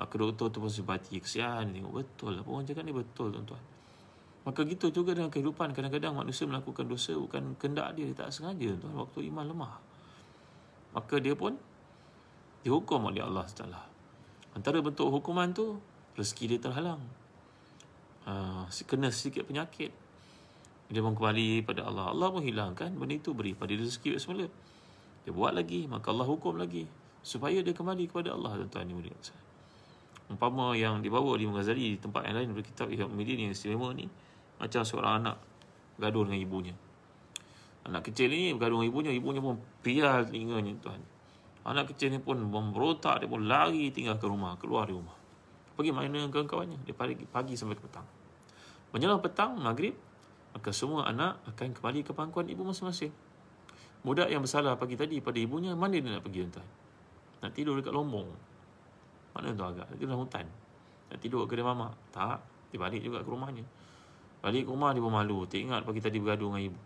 Maka doktor tu pun sebati, kesian, tengok betul lah. Orang cakap ni betul tuan-tuan. Maka gitu juga dengan kehidupan, kadang-kadang manusia melakukan dosa, bukan kendak dia, dia tak sengaja tuan waktu iman lemah. Maka dia pun dihukum oleh Allah SWT. Antara bentuk hukuman tu, rezeki dia terhalang uh, kena sedikit penyakit dia pun kembali pada Allah Allah pun hilangkan benda itu beri pada dia rezeki semula dia buat lagi maka Allah hukum lagi supaya dia kembali kepada Allah tuan-tuan ini umpama yang dibawa di Mughazali di tempat yang lain daripada kitab Ihab Medin yang istimewa ni macam seorang anak bergaduh dengan ibunya anak kecil ni bergaduh dengan ibunya ibunya pun pial telinganya tuhan anak kecil ni pun memberotak dia pun lari tinggal ke rumah keluar dari rumah pergi mana kawan-kawannya dia pagi, pagi sampai ke petang Menjelang petang, maghrib, maka semua anak akan kembali ke pangkuan ibu masing-masing. Budak yang bersalah pagi tadi pada ibunya, mana dia nak pergi tuan-tuan? Nak tidur dekat lombong. Mana tu agak? Nak tidur dalam hutan. Nak tidur kat kedai mamak. Tak. Dia balik juga ke rumahnya. Balik ke rumah, dia pun malu. Tak ingat pagi tadi bergaduh dengan ibu.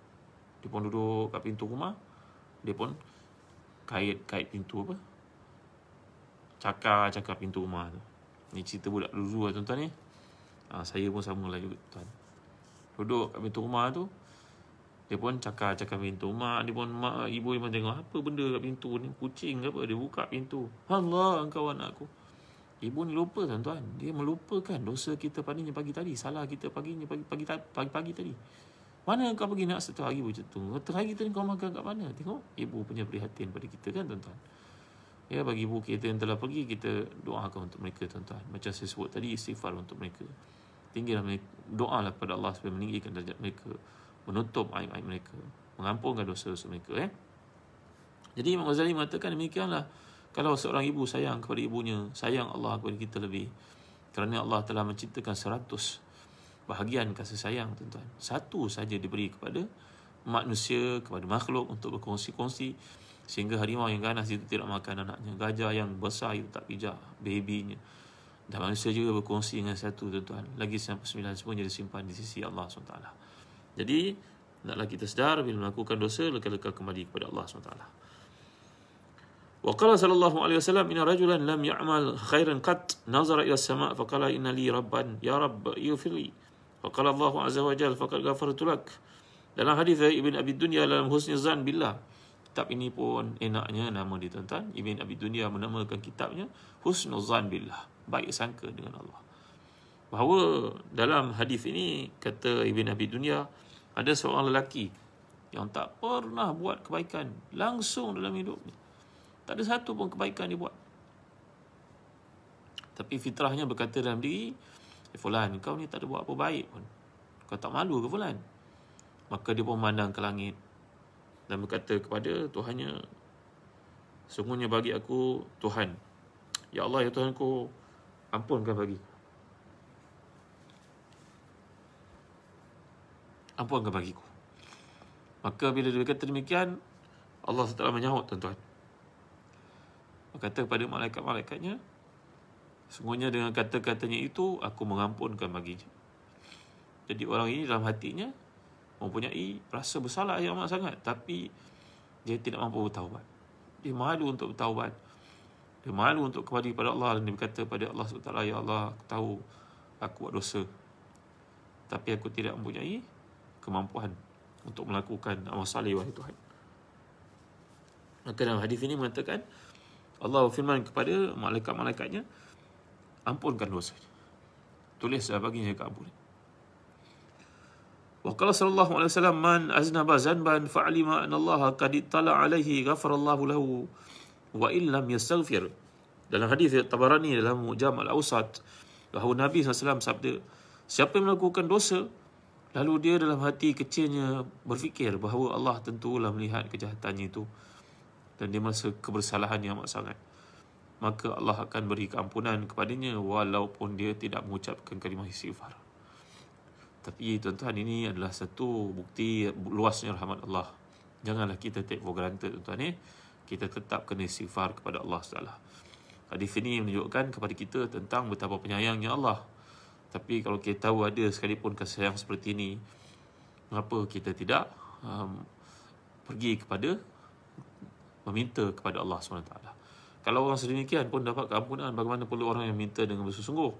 Dia pun duduk kat pintu rumah. Dia pun kait-kait pintu apa. Cakar-cakar pintu rumah tu. Ni cerita budak dulu lah tuan-tuan ni ha, saya pun sama lah juga tuan duduk kat pintu rumah tu dia pun cakap-cakap pintu mak dia pun mak ibu dia pun tengok apa benda kat pintu ni kucing ke apa dia buka pintu Allah engkau aku. ibu ni lupa tuan-tuan dia melupakan dosa kita pada pagi tadi salah kita pagi pagi pagi, pagi, pagi, pagi tadi mana kau pergi nak setelah hari macam tu satu hari tadi kau makan kat mana tengok ibu punya prihatin pada kita kan tuan-tuan Ya bagi ibu kita yang telah pergi Kita doakan untuk mereka tuan-tuan Macam saya sebut tadi istighfar untuk mereka tinggilah mereka doa lah kepada Allah supaya meninggikan derajat mereka menutup aib-aib mereka mengampungkan dosa-dosa mereka eh? jadi Imam Ghazali mengatakan demikianlah kalau seorang ibu sayang kepada ibunya sayang Allah kepada kita lebih kerana Allah telah menciptakan seratus bahagian kasih sayang tuan-tuan satu saja diberi kepada manusia kepada makhluk untuk berkongsi-kongsi sehingga harimau yang ganas itu tidak makan anaknya gajah yang besar itu tak pijak babynya dan manusia juga berkongsi dengan satu tuan-tuan Lagi 99 semuanya disimpan di sisi Allah SWT Jadi Naklah kita sedar bila melakukan dosa Leka-leka kembali kepada Allah SWT Wa qala sallallahu alaihi wasallam inna rajulan lam ya'mal khairan qat nazara ila as-sama' fa qala inna li rabban ya rabb yufli fa qala Allah azza wa jalla faqad ghafartu lak dalam hadis Ibn Abi Dunya dalam husni zan billah kitab ini pun enaknya nama dia tuan-tuan Ibn Abi Dunya menamakan kitabnya husnul zan billah baik sangka dengan Allah. Bahawa dalam hadis ini kata Ibn Nabi Dunia ada seorang lelaki yang tak pernah buat kebaikan langsung dalam hidupnya. Tak ada satu pun kebaikan dia buat. Tapi fitrahnya berkata dalam diri, eh, Fulan, kau ni tak ada buat apa baik pun. Kau tak malu ke Fulan? Maka dia pun memandang ke langit dan berkata kepada Tuhannya, Sungguhnya bagi aku Tuhan. Ya Allah, ya Tuhanku, Ampunkan bagi Ampunkan bagiku Maka bila dia kata demikian Allah SWT menyahut tuan-tuan Berkata kepada malaikat-malaikatnya semuanya dengan kata-katanya itu Aku mengampunkan baginya Jadi orang ini dalam hatinya Mempunyai rasa bersalah yang amat sangat Tapi Dia tidak mampu bertawabat Dia malu untuk bertawabat dia malu untuk kembali kepada Allah dan dia berkata kepada Allah SWT, Ya Allah, aku tahu aku buat dosa. Tapi aku tidak mempunyai kemampuan untuk melakukan amal salih, wahai Tuhan. Maka dalam hadis ini mengatakan, Allah Firman kepada malaikat-malaikatnya, ampunkan dosa. Tulis dalam bagi yang kabur. Wa qala sallallahu alaihi wasallam man aznaba zanban fa'alima anallaha qad tala'a alaihi ghafarallahu lahu wa illam yastaghfir dalam hadis Tabarani dalam Mujam al-Awsat bahawa Nabi SAW sabda siapa yang melakukan dosa lalu dia dalam hati kecilnya berfikir bahawa Allah tentulah melihat kejahatannya itu dan dia merasa kebersalahan yang amat sangat maka Allah akan beri keampunan kepadanya walaupun dia tidak mengucapkan kalimah istighfar tapi tuan-tuan ini adalah satu bukti luasnya rahmat Allah janganlah kita take for granted tuan-tuan eh? kita tetap kena istighfar kepada Allah Taala. Hadis ini menunjukkan kepada kita tentang betapa penyayangnya Allah. Tapi kalau kita tahu ada sekalipun kasih sayang seperti ini, mengapa kita tidak um, pergi kepada meminta kepada Allah SWT kalau orang sedemikian pun dapat keampunan bagaimana perlu orang yang minta dengan bersungguh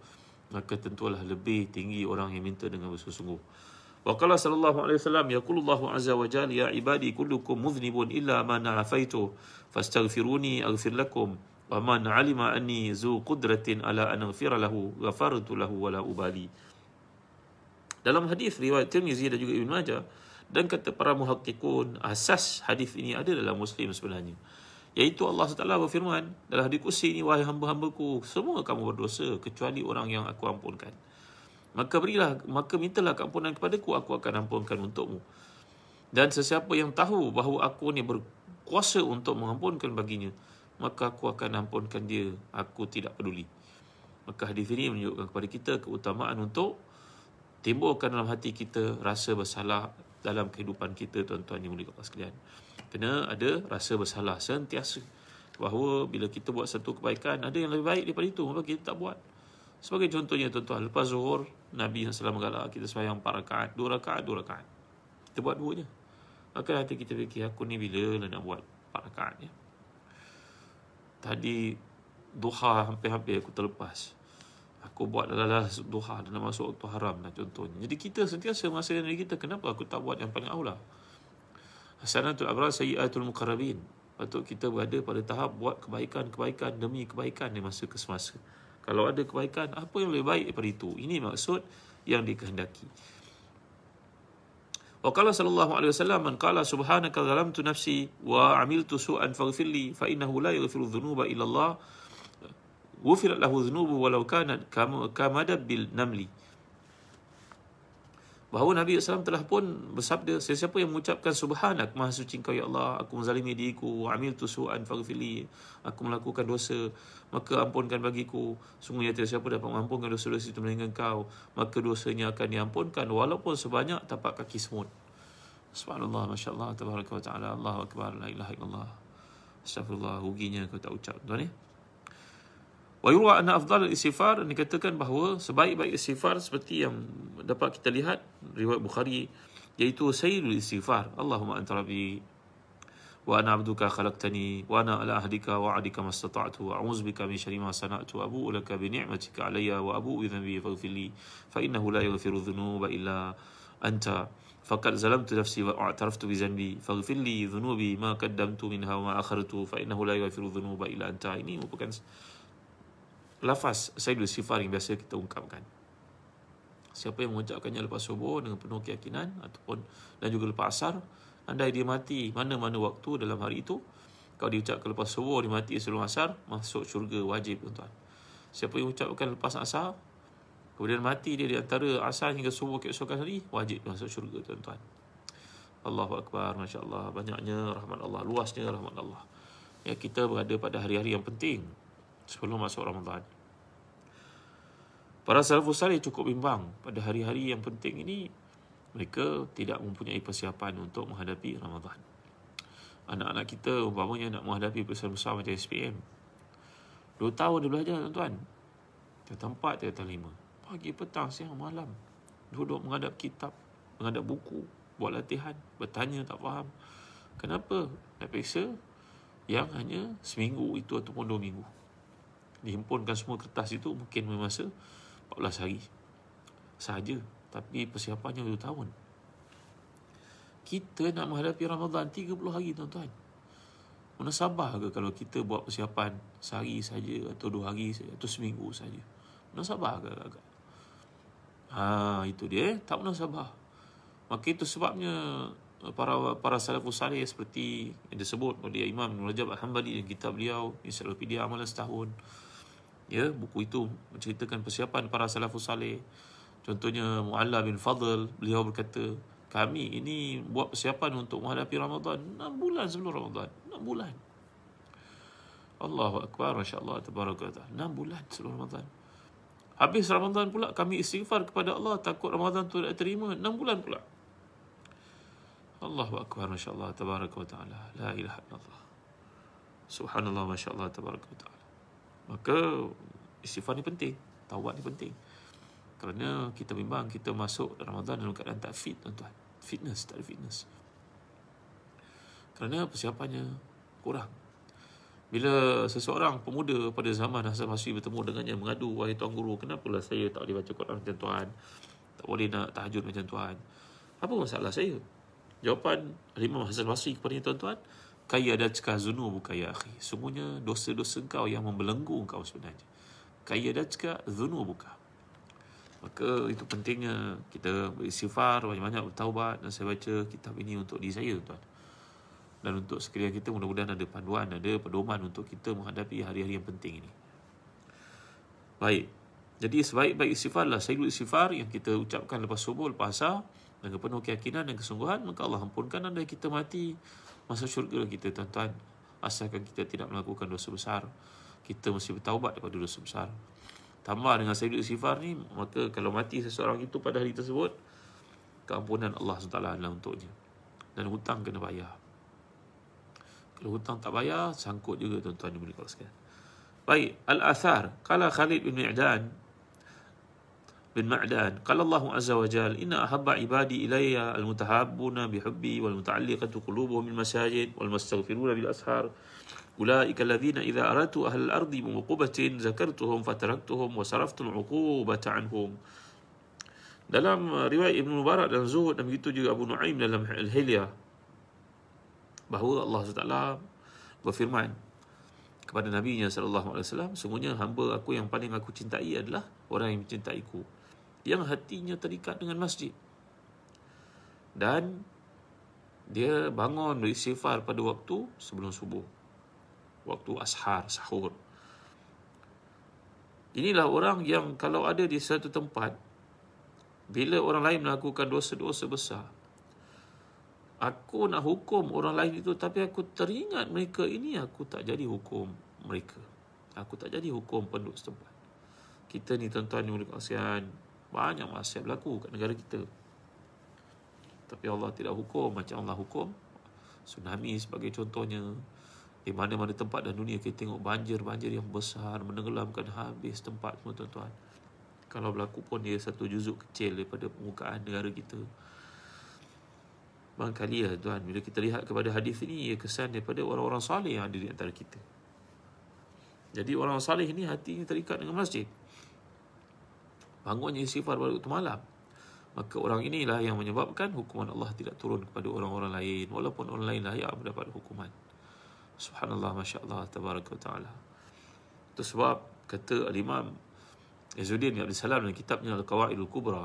maka tentulah lebih tinggi orang yang minta dengan bersungguh Wa qala sallallahu alaihi wasallam yaqulullahu azza wa jalla ya ibadi kullukum mudhnibun illa man afaitu fastaghfiruni aghfir lakum wa man alima anni zu qudratin ala an aghfira lahu ghafartu lahu wa la ubali. Dalam hadis riwayat Tirmizi dan juga Ibn Majah dan kata para muhaqqiqun asas hadis ini ada dalam Muslim sebenarnya. Iaitu Allah SWT berfirman dalam hadis kursi ini, Wahai hamba-hambaku, semua kamu berdosa kecuali orang yang aku ampunkan maka berilah maka mintalah keampunan ku aku akan ampunkan untukmu dan sesiapa yang tahu bahawa aku ni berkuasa untuk mengampunkan baginya maka aku akan ampunkan dia aku tidak peduli maka hadis ini menunjukkan kepada kita keutamaan untuk timbulkan dalam hati kita rasa bersalah dalam kehidupan kita tuan-tuan yang mulia kepada sekalian kena ada rasa bersalah sentiasa bahawa bila kita buat satu kebaikan ada yang lebih baik daripada itu mengapa kita tak buat sebagai contohnya tuan-tuan lepas zuhur Nabi yang SAW galak kita sayang 4 rakaat, dua rakaat, dua rakaat. Kita buat dua je. Maka nanti kita fikir aku ni bila lah nak buat 4 rakaat ya. Tadi duha hampir-hampir aku terlepas. Aku buat dalam duha dan masuk waktu haram lah contohnya. Jadi kita sentiasa masa diri kita kenapa aku tak buat yang paling awal Hasanatul abrar sayyiatul muqarrabin. Patut kita berada pada tahap buat kebaikan-kebaikan demi kebaikan di masa ke semasa. Kalau ada kebaikan, apa yang lebih baik daripada itu? Ini maksud yang dikehendaki. Wa qala sallallahu alaihi wasallam man qala subhanaka zalamtu nafsi wa amiltu su'an faghfirli fa innahu la yaghfiru dhunuba illa Allah wa lahu dhunubu walau kana kamada bil namli bahawa Nabi SAW telah pun bersabda sesiapa yang mengucapkan subhanak maha suci engkau ya Allah aku menzalimi diriku amil amiltu su'an faghfirli aku melakukan dosa maka ampunkan bagiku sungguh ya tiada siapa dapat mengampunkan dosa-dosa itu melainkan engkau maka dosanya akan diampunkan walaupun sebanyak tapak kaki semut subhanallah masyaallah tabaraka wa taala Allahu akbar la ilaha illallah astagfirullah ruginya kau tak ucap tuan ni eh? ya? Wa yurwa anna afdal istighfar ini katakan bahawa sebaik-baik istighfar seperti yang dapat kita lihat riwayat Bukhari iaitu sayyidul istighfar. Allahumma anta rabbi wa ana abduka khalaqtani wa ana ala ahdika wa adika mastata'tu wa a'udzu bika min sharri ma sana'tu wa abu'u laka bi ni'matika 'alayya wa abu'u dhanbi faghfir li fa innahu la yaghfiru dhunuba illa anta faqad zalamtu nafsi wa a'taraftu bi dhanbi faghfir li dhunubi ma qaddamtu minha wa ma akhartu fa innahu la yaghfiru dhunuba illa anta ini merupakan lafaz Sayyidul Sifar yang biasa kita ungkapkan. Siapa yang mengucapkannya lepas subuh dengan penuh keyakinan ataupun dan juga lepas asar, andai dia mati mana-mana waktu dalam hari itu, kalau diucapkan lepas subuh, dia mati sebelum asar, masuk syurga wajib tuan-tuan. Siapa yang mengucapkan lepas asar, kemudian mati dia di antara asar hingga subuh keesokan hari, wajib masuk syurga tuan-tuan. Allahu Akbar, Masya Allah, banyaknya rahmat Allah, luasnya rahmat Allah. Ya, kita berada pada hari-hari yang penting sebelum masuk Ramadan. Para salafus salih cukup bimbang pada hari-hari yang penting ini mereka tidak mempunyai persiapan untuk menghadapi Ramadan. Anak-anak kita umpamanya nak menghadapi persoalan besar macam SPM. Dua tahun dia belajar tuan-tuan. Tiada tempat, tiada lima. Pagi, petang, siang, malam. Duduk menghadap kitab, menghadap buku, buat latihan, bertanya tak faham. Kenapa nak periksa yang hanya seminggu itu ataupun dua minggu dihimpunkan semua kertas itu mungkin memasa 14 hari saja tapi persiapannya 2 tahun kita nak menghadapi Ramadan 30 hari tuan-tuan mana sabar ke kalau kita buat persiapan sehari saja atau dua hari saja atau seminggu saja mana sabar ke agak ha, itu dia eh. tak pernah sabar maka itu sebabnya eh, para para salafus salih seperti yang disebut oleh Imam Nurajab Al-Hambali dan kitab beliau Insyaallah Pidia amal Setahun ya buku itu menceritakan persiapan para salafus saleh contohnya mualla bin fadl beliau berkata kami ini buat persiapan untuk menghadapi Ramadan 6 bulan sebelum Ramadan 6 bulan Allahu akbar masyaallah tabarakallah 6 bulan sebelum Ramadan habis Ramadan pula kami istighfar kepada Allah takut Ramadan tu tak terima 6 bulan pula Allahu akbar masyaallah tabarakallah la ilaha illallah subhanallah masyaallah tabarakallah maka istighfar ni penting taubat ni penting kerana kita memang kita masuk Ramadan dalam keadaan tak fit tuan-tuan fitness tak ada fitness kerana persiapannya kurang bila seseorang pemuda pada zaman Hasan Basri bertemu dengannya mengadu wahai tuan guru lah saya tak boleh baca Quran macam tuan tak boleh nak tahajud macam tuan apa masalah saya jawapan Imam Hasan Basri kepada tuan-tuan kaya dan cekah zunu bukan ya akhi semuanya dosa-dosa kau yang membelenggu kau sebenarnya kaya dan cekah zunu bukan maka itu pentingnya kita beristighfar banyak-banyak bertaubat dan saya baca kitab ini untuk diri saya tuan dan untuk sekalian kita mudah-mudahan ada panduan ada pedoman untuk kita menghadapi hari-hari yang penting ini baik jadi sebaik-baik istighfar lah saya istighfar yang kita ucapkan lepas subuh lepas asar dengan penuh keyakinan dan kesungguhan maka Allah ampunkan anda kita mati masuk syurga lah kita tuan-tuan asalkan kita tidak melakukan dosa besar kita mesti bertaubat daripada dosa besar tambah dengan sayyid sifar ni maka kalau mati seseorang itu pada hari tersebut keampunan Allah SWT adalah untuknya dan hutang kena bayar kalau hutang tak bayar sangkut juga tuan-tuan dan puan baik al-athar kalau Khalid bin Mi'dan bin Ma'dan qala Allahu azza wa jal inna ahabba ibadi ilayya almutahabbuna bihubbi walmutaalliqatu qulubuhum bil masajid walmastaghfiruna bil ashar ulaika alladhina idza aratu ahlal ardi muqubatin zakartuhum fataraktuhum wa saraftu al'uqubata anhum dalam uh, riwayat Ibn Mubarak dan Zuhud dan begitu juga Abu Nu'aim dalam Al-Hilya bahawa Allah SWT berfirman kepada Nabi Nya SAW semuanya hamba aku yang paling aku cintai adalah orang yang mencintai aku yang hatinya terikat dengan masjid. Dan dia bangun beristighfar pada waktu sebelum subuh. Waktu ashar, sahur. Inilah orang yang kalau ada di satu tempat, bila orang lain melakukan dosa-dosa besar, aku nak hukum orang lain itu tapi aku teringat mereka ini, aku tak jadi hukum mereka. Aku tak jadi hukum penduduk setempat. Kita ni tuan-tuan yang berkasihan, banyak maksiat berlaku kat negara kita. Tapi Allah tidak hukum macam Allah hukum tsunami sebagai contohnya. Di mana-mana tempat dan dunia kita tengok banjir-banjir yang besar menenggelamkan habis tempat semua tuan-tuan. Kalau berlaku pun dia satu juzuk kecil daripada permukaan negara kita. Bangkali ya lah, tuan, bila kita lihat kepada hadis ini, ia kesan daripada orang-orang salih yang ada di antara kita. Jadi orang salih ini hatinya terikat dengan masjid bangunnya istighfar pada waktu malam maka orang inilah yang menyebabkan hukuman Allah tidak turun kepada orang-orang lain walaupun orang lain lah yang mendapat hukuman subhanallah masyaallah tabaraka taala itu sebab kata al-imam Izuddin Abdul Salam dalam kitabnya Al-Qawaidul Kubra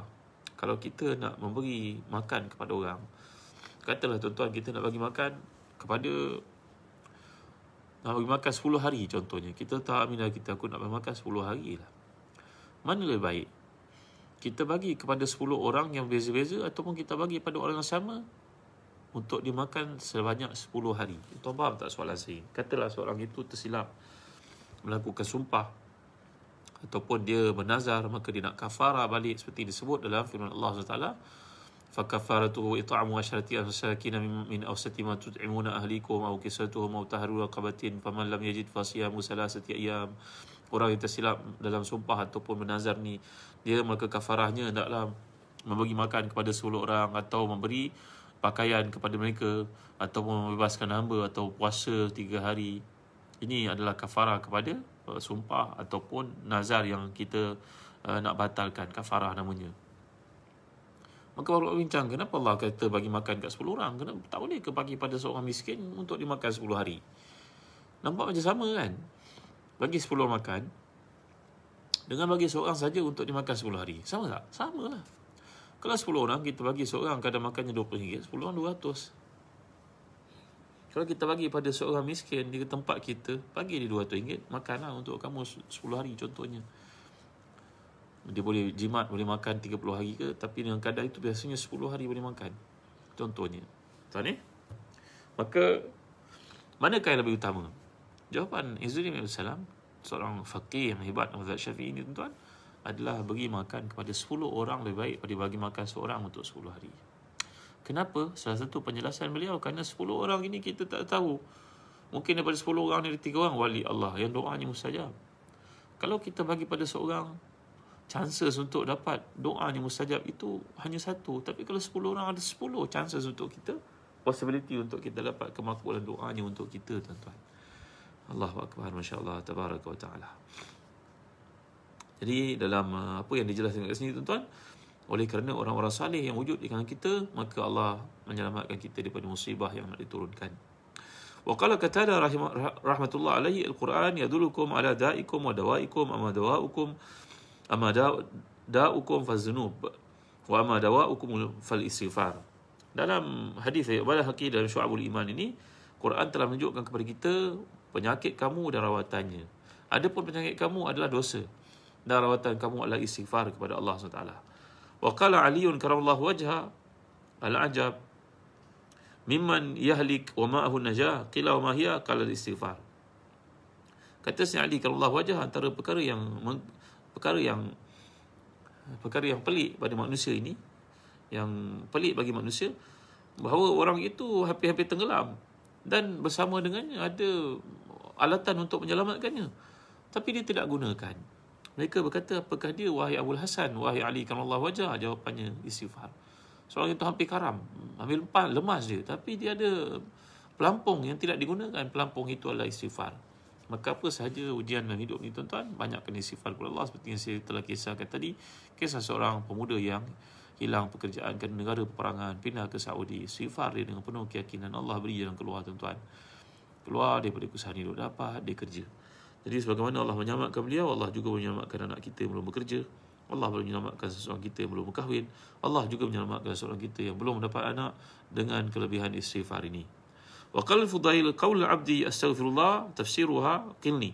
kalau kita nak memberi makan kepada orang katalah tuan-tuan kita nak bagi makan kepada nak bagi makan 10 hari contohnya kita tak aminah kita aku nak bagi makan 10 hari lah mana lebih baik kita bagi kepada 10 orang yang beza-beza ataupun kita bagi kepada orang yang sama untuk dimakan sebanyak 10 hari. Tuan faham tak soalan saya? Katalah seorang itu tersilap melakukan sumpah ataupun dia menazar maka dia nak kafara balik seperti disebut dalam firman Allah SWT فَكَفَارَتُهُ إِطَعْمُ عَشَرَةِ أَسَاكِينَ مِنْ أَوْسَتِ مَا تُطْعِمُونَ أَهْلِكُمْ أَوْ كِسَتُهُمْ أَوْ تَهْرُوا رَقَبَةٍ فَمَنْ لَمْ يَجِدْ فَصِيَامُ ثَلَاثَةِ أَيَّامٍ orang yang tersilap dalam sumpah ataupun menazar ni dia maka kafarahnya hendaklah memberi makan kepada 10 orang atau memberi pakaian kepada mereka atau membebaskan hamba atau puasa tiga hari ini adalah kafarah kepada uh, sumpah ataupun nazar yang kita uh, nak batalkan kafarah namanya Maka Allah bincang, kenapa Allah kata bagi makan kat 10 orang? Kenapa tak boleh ke bagi pada seorang miskin untuk dimakan 10 hari? Nampak macam sama kan? bagi 10 orang makan dengan bagi seorang saja untuk dimakan 10 hari. Sama tak? Sama lah. Kalau 10 orang, kita bagi seorang kadang makannya RM20, 10 orang RM200. Kalau kita bagi pada seorang miskin di tempat kita, bagi dia RM200, makanlah untuk kamu 10 hari contohnya. Dia boleh jimat, boleh makan 30 hari ke, tapi dengan kadar itu biasanya 10 hari boleh makan. Contohnya. Tahu ni? Maka, manakah yang lebih utama? Jawapan Izri bin Salam Seorang faqih yang hebat Mazhab Syafi'i ini tuan-tuan Adalah beri makan kepada 10 orang lebih baik Pada bagi makan seorang untuk 10 hari Kenapa? Salah satu penjelasan beliau Kerana 10 orang ini kita tak tahu Mungkin daripada 10 orang ni ada 3 orang Wali Allah yang doanya mustajab Kalau kita bagi pada seorang Chances untuk dapat doanya mustajab Itu hanya satu Tapi kalau sepuluh orang ada sepuluh chances untuk kita Possibility untuk kita dapat kemakbulan doanya untuk kita tuan-tuan. Allahu Akbar MasyaAllah Tabaraka wa ta'ala Jadi dalam uh, Apa yang dijelaskan kat sini tuan-tuan Oleh kerana orang-orang salih yang wujud di kalangan kita Maka Allah menyelamatkan kita Daripada musibah yang nak diturunkan Wa qala katada rahmatullah alaihi al-Quran ya yadullukum ala da'ikum wa dawa'ikum amma dawa'ukum amma da'ukum fazunub wa amma dawa'ukum fal istighfar. Dalam hadis ayat bala haqi dalam syu'abul iman ini Quran telah menunjukkan kepada kita penyakit kamu dan rawatannya. Adapun penyakit kamu adalah dosa dan rawatan kamu adalah istighfar kepada Allah SWT. Wa qala aliyun karamallahu wajha al-ajab mimman yahlik wa ma'ahu najah qila wa mahiya qala istighfar Kata si Ali karamallahu wajha antara perkara yang perkara yang perkara yang pelik pada manusia ini yang pelik bagi manusia bahawa orang itu hampir-hampir tenggelam dan bersama dengannya ada alatan untuk menyelamatkannya. Tapi dia tidak gunakan. Mereka berkata, apakah dia wahai Abdul Hasan, wahai Ali kan Allah wajah? Jawapannya istighfar. Seorang itu hampir karam. Ambil lempas, lemas dia. Tapi dia ada pelampung yang tidak digunakan. Pelampung itu adalah istighfar. Maka apa sahaja ujian dalam hidup ni tuan-tuan, banyak kena istighfar kepada Allah. Seperti yang saya telah kisahkan tadi. Kisah seorang pemuda yang hilang pekerjaan kerana negara peperangan, pindah ke Saudi. Istighfar dia dengan penuh keyakinan Allah beri jalan keluar tuan-tuan keluar daripada kesusahan hidup dapat dia kerja jadi sebagaimana Allah menyelamatkan beliau Allah juga menyelamatkan anak kita yang belum bekerja Allah belum menyelamatkan seseorang kita yang belum berkahwin Allah juga menyelamatkan seseorang kita yang belum mendapat anak dengan kelebihan istighfar ini wa qala fudail qaul abdi astaghfirullah tafsiruha qilni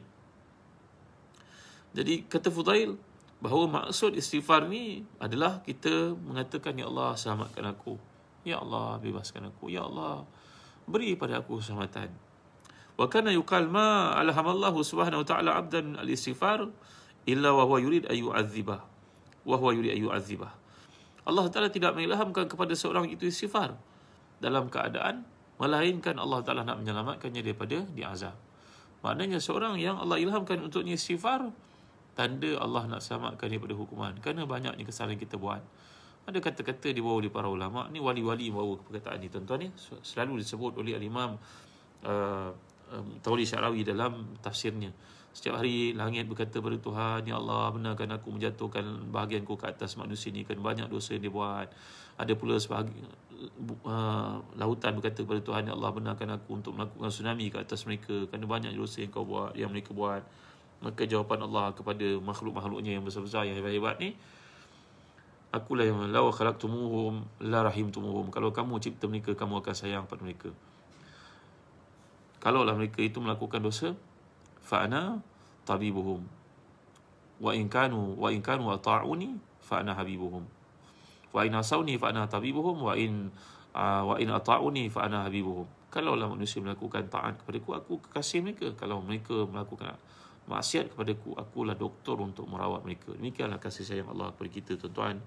jadi kata Fudail bahawa maksud istighfar ni adalah kita mengatakan ya Allah selamatkan aku ya Allah bebaskan aku ya Allah beri pada aku keselamatan wa kana yuqal ma alhamallahu subhanahu wa ta'ala abdan al-istighfar illa wa huwa yurid ayu azziba wa huwa yurid ayu azziba Allah Ta'ala tidak mengilhamkan kepada seorang itu istighfar dalam keadaan melainkan Allah Ta'ala nak menyelamatkannya daripada diazab. Maknanya seorang yang Allah ilhamkan untuknya istighfar, tanda Allah nak selamatkan daripada hukuman. Kerana banyaknya kesalahan kita buat. Ada kata-kata di bawah oleh para ulama' ni wali-wali bawa perkataan ni tuan-tuan ni. Selalu disebut oleh Al-Imam uh, tauli syarawi dalam tafsirnya setiap hari langit berkata kepada Tuhan ya Allah benarkan aku menjatuhkan bahagianku ke atas manusia ini kerana banyak dosa yang dia buat ada pula sebahagi, uh, lautan berkata kepada Tuhan ya Allah benarkan aku untuk melakukan tsunami ke atas mereka kerana banyak dosa yang kau buat yang mereka buat maka jawapan Allah kepada makhluk-makhluknya yang besar-besar yang hebat-hebat ni aku lah yang lawa khalaqtumuhum la rahimtumuhum kalau kamu cipta mereka kamu akan sayang pada mereka kalau kalaulah mereka itu melakukan dosa fa ana tabibuhum wa in kanu wa in kanu ata'uni fa ana habibuhum wa in asawni fa ana tabibuhum wa in uh, wa in ata'uni fa ana habibuhum kalaulah manusia melakukan taat kepada ku aku kasih mereka kalau mereka melakukan maksiat kepada ku lah doktor untuk merawat mereka demikianlah kasih sayang Allah kepada kita tuan-tuan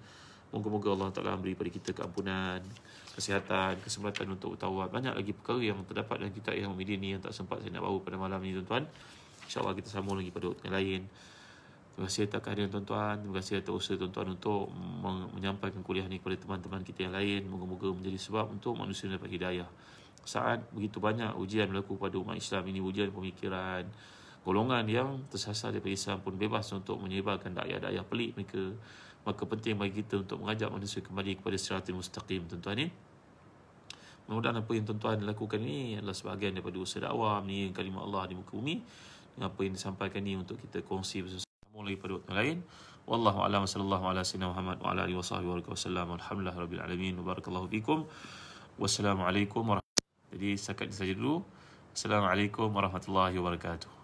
moga-moga Allah Taala memberi kepada kita keampunan kesihatan, kesempatan untuk utawa. Banyak lagi perkara yang terdapat dalam kita yang media ni yang tak sempat saya nak bawa pada malam ni tuan-tuan. InsyaAllah kita sambung lagi pada waktu yang lain. Terima kasih atas kehadiran tuan-tuan. Terima kasih atas usaha tuan-tuan untuk menyampaikan kuliah ni kepada teman-teman kita yang lain. Moga-moga menjadi sebab untuk manusia dapat hidayah. Saat begitu banyak ujian berlaku pada umat Islam ini, ujian pemikiran, golongan yang tersasar daripada Islam pun bebas untuk menyebarkan daya-daya pelik mereka maka penting bagi kita untuk mengajak manusia kembali kepada yang mustaqim tuan-tuan ni ya. mudah-mudahan apa yang tuan-tuan lakukan ini adalah sebahagian daripada usaha dakwah ni kalimah Allah di muka bumi dengan apa yang disampaikan ni untuk kita kongsi bersama lagi pada waktu lain wallahu a'lam sallallahu alaihi wasallam Muhammad wa ala alihi wasahbihi wa sallam alhamdulillah rabbil alamin barakallahu fikum wassalamu alaikum warahmatullahi jadi setakat saja dulu assalamualaikum warahmatullahi wabarakatuh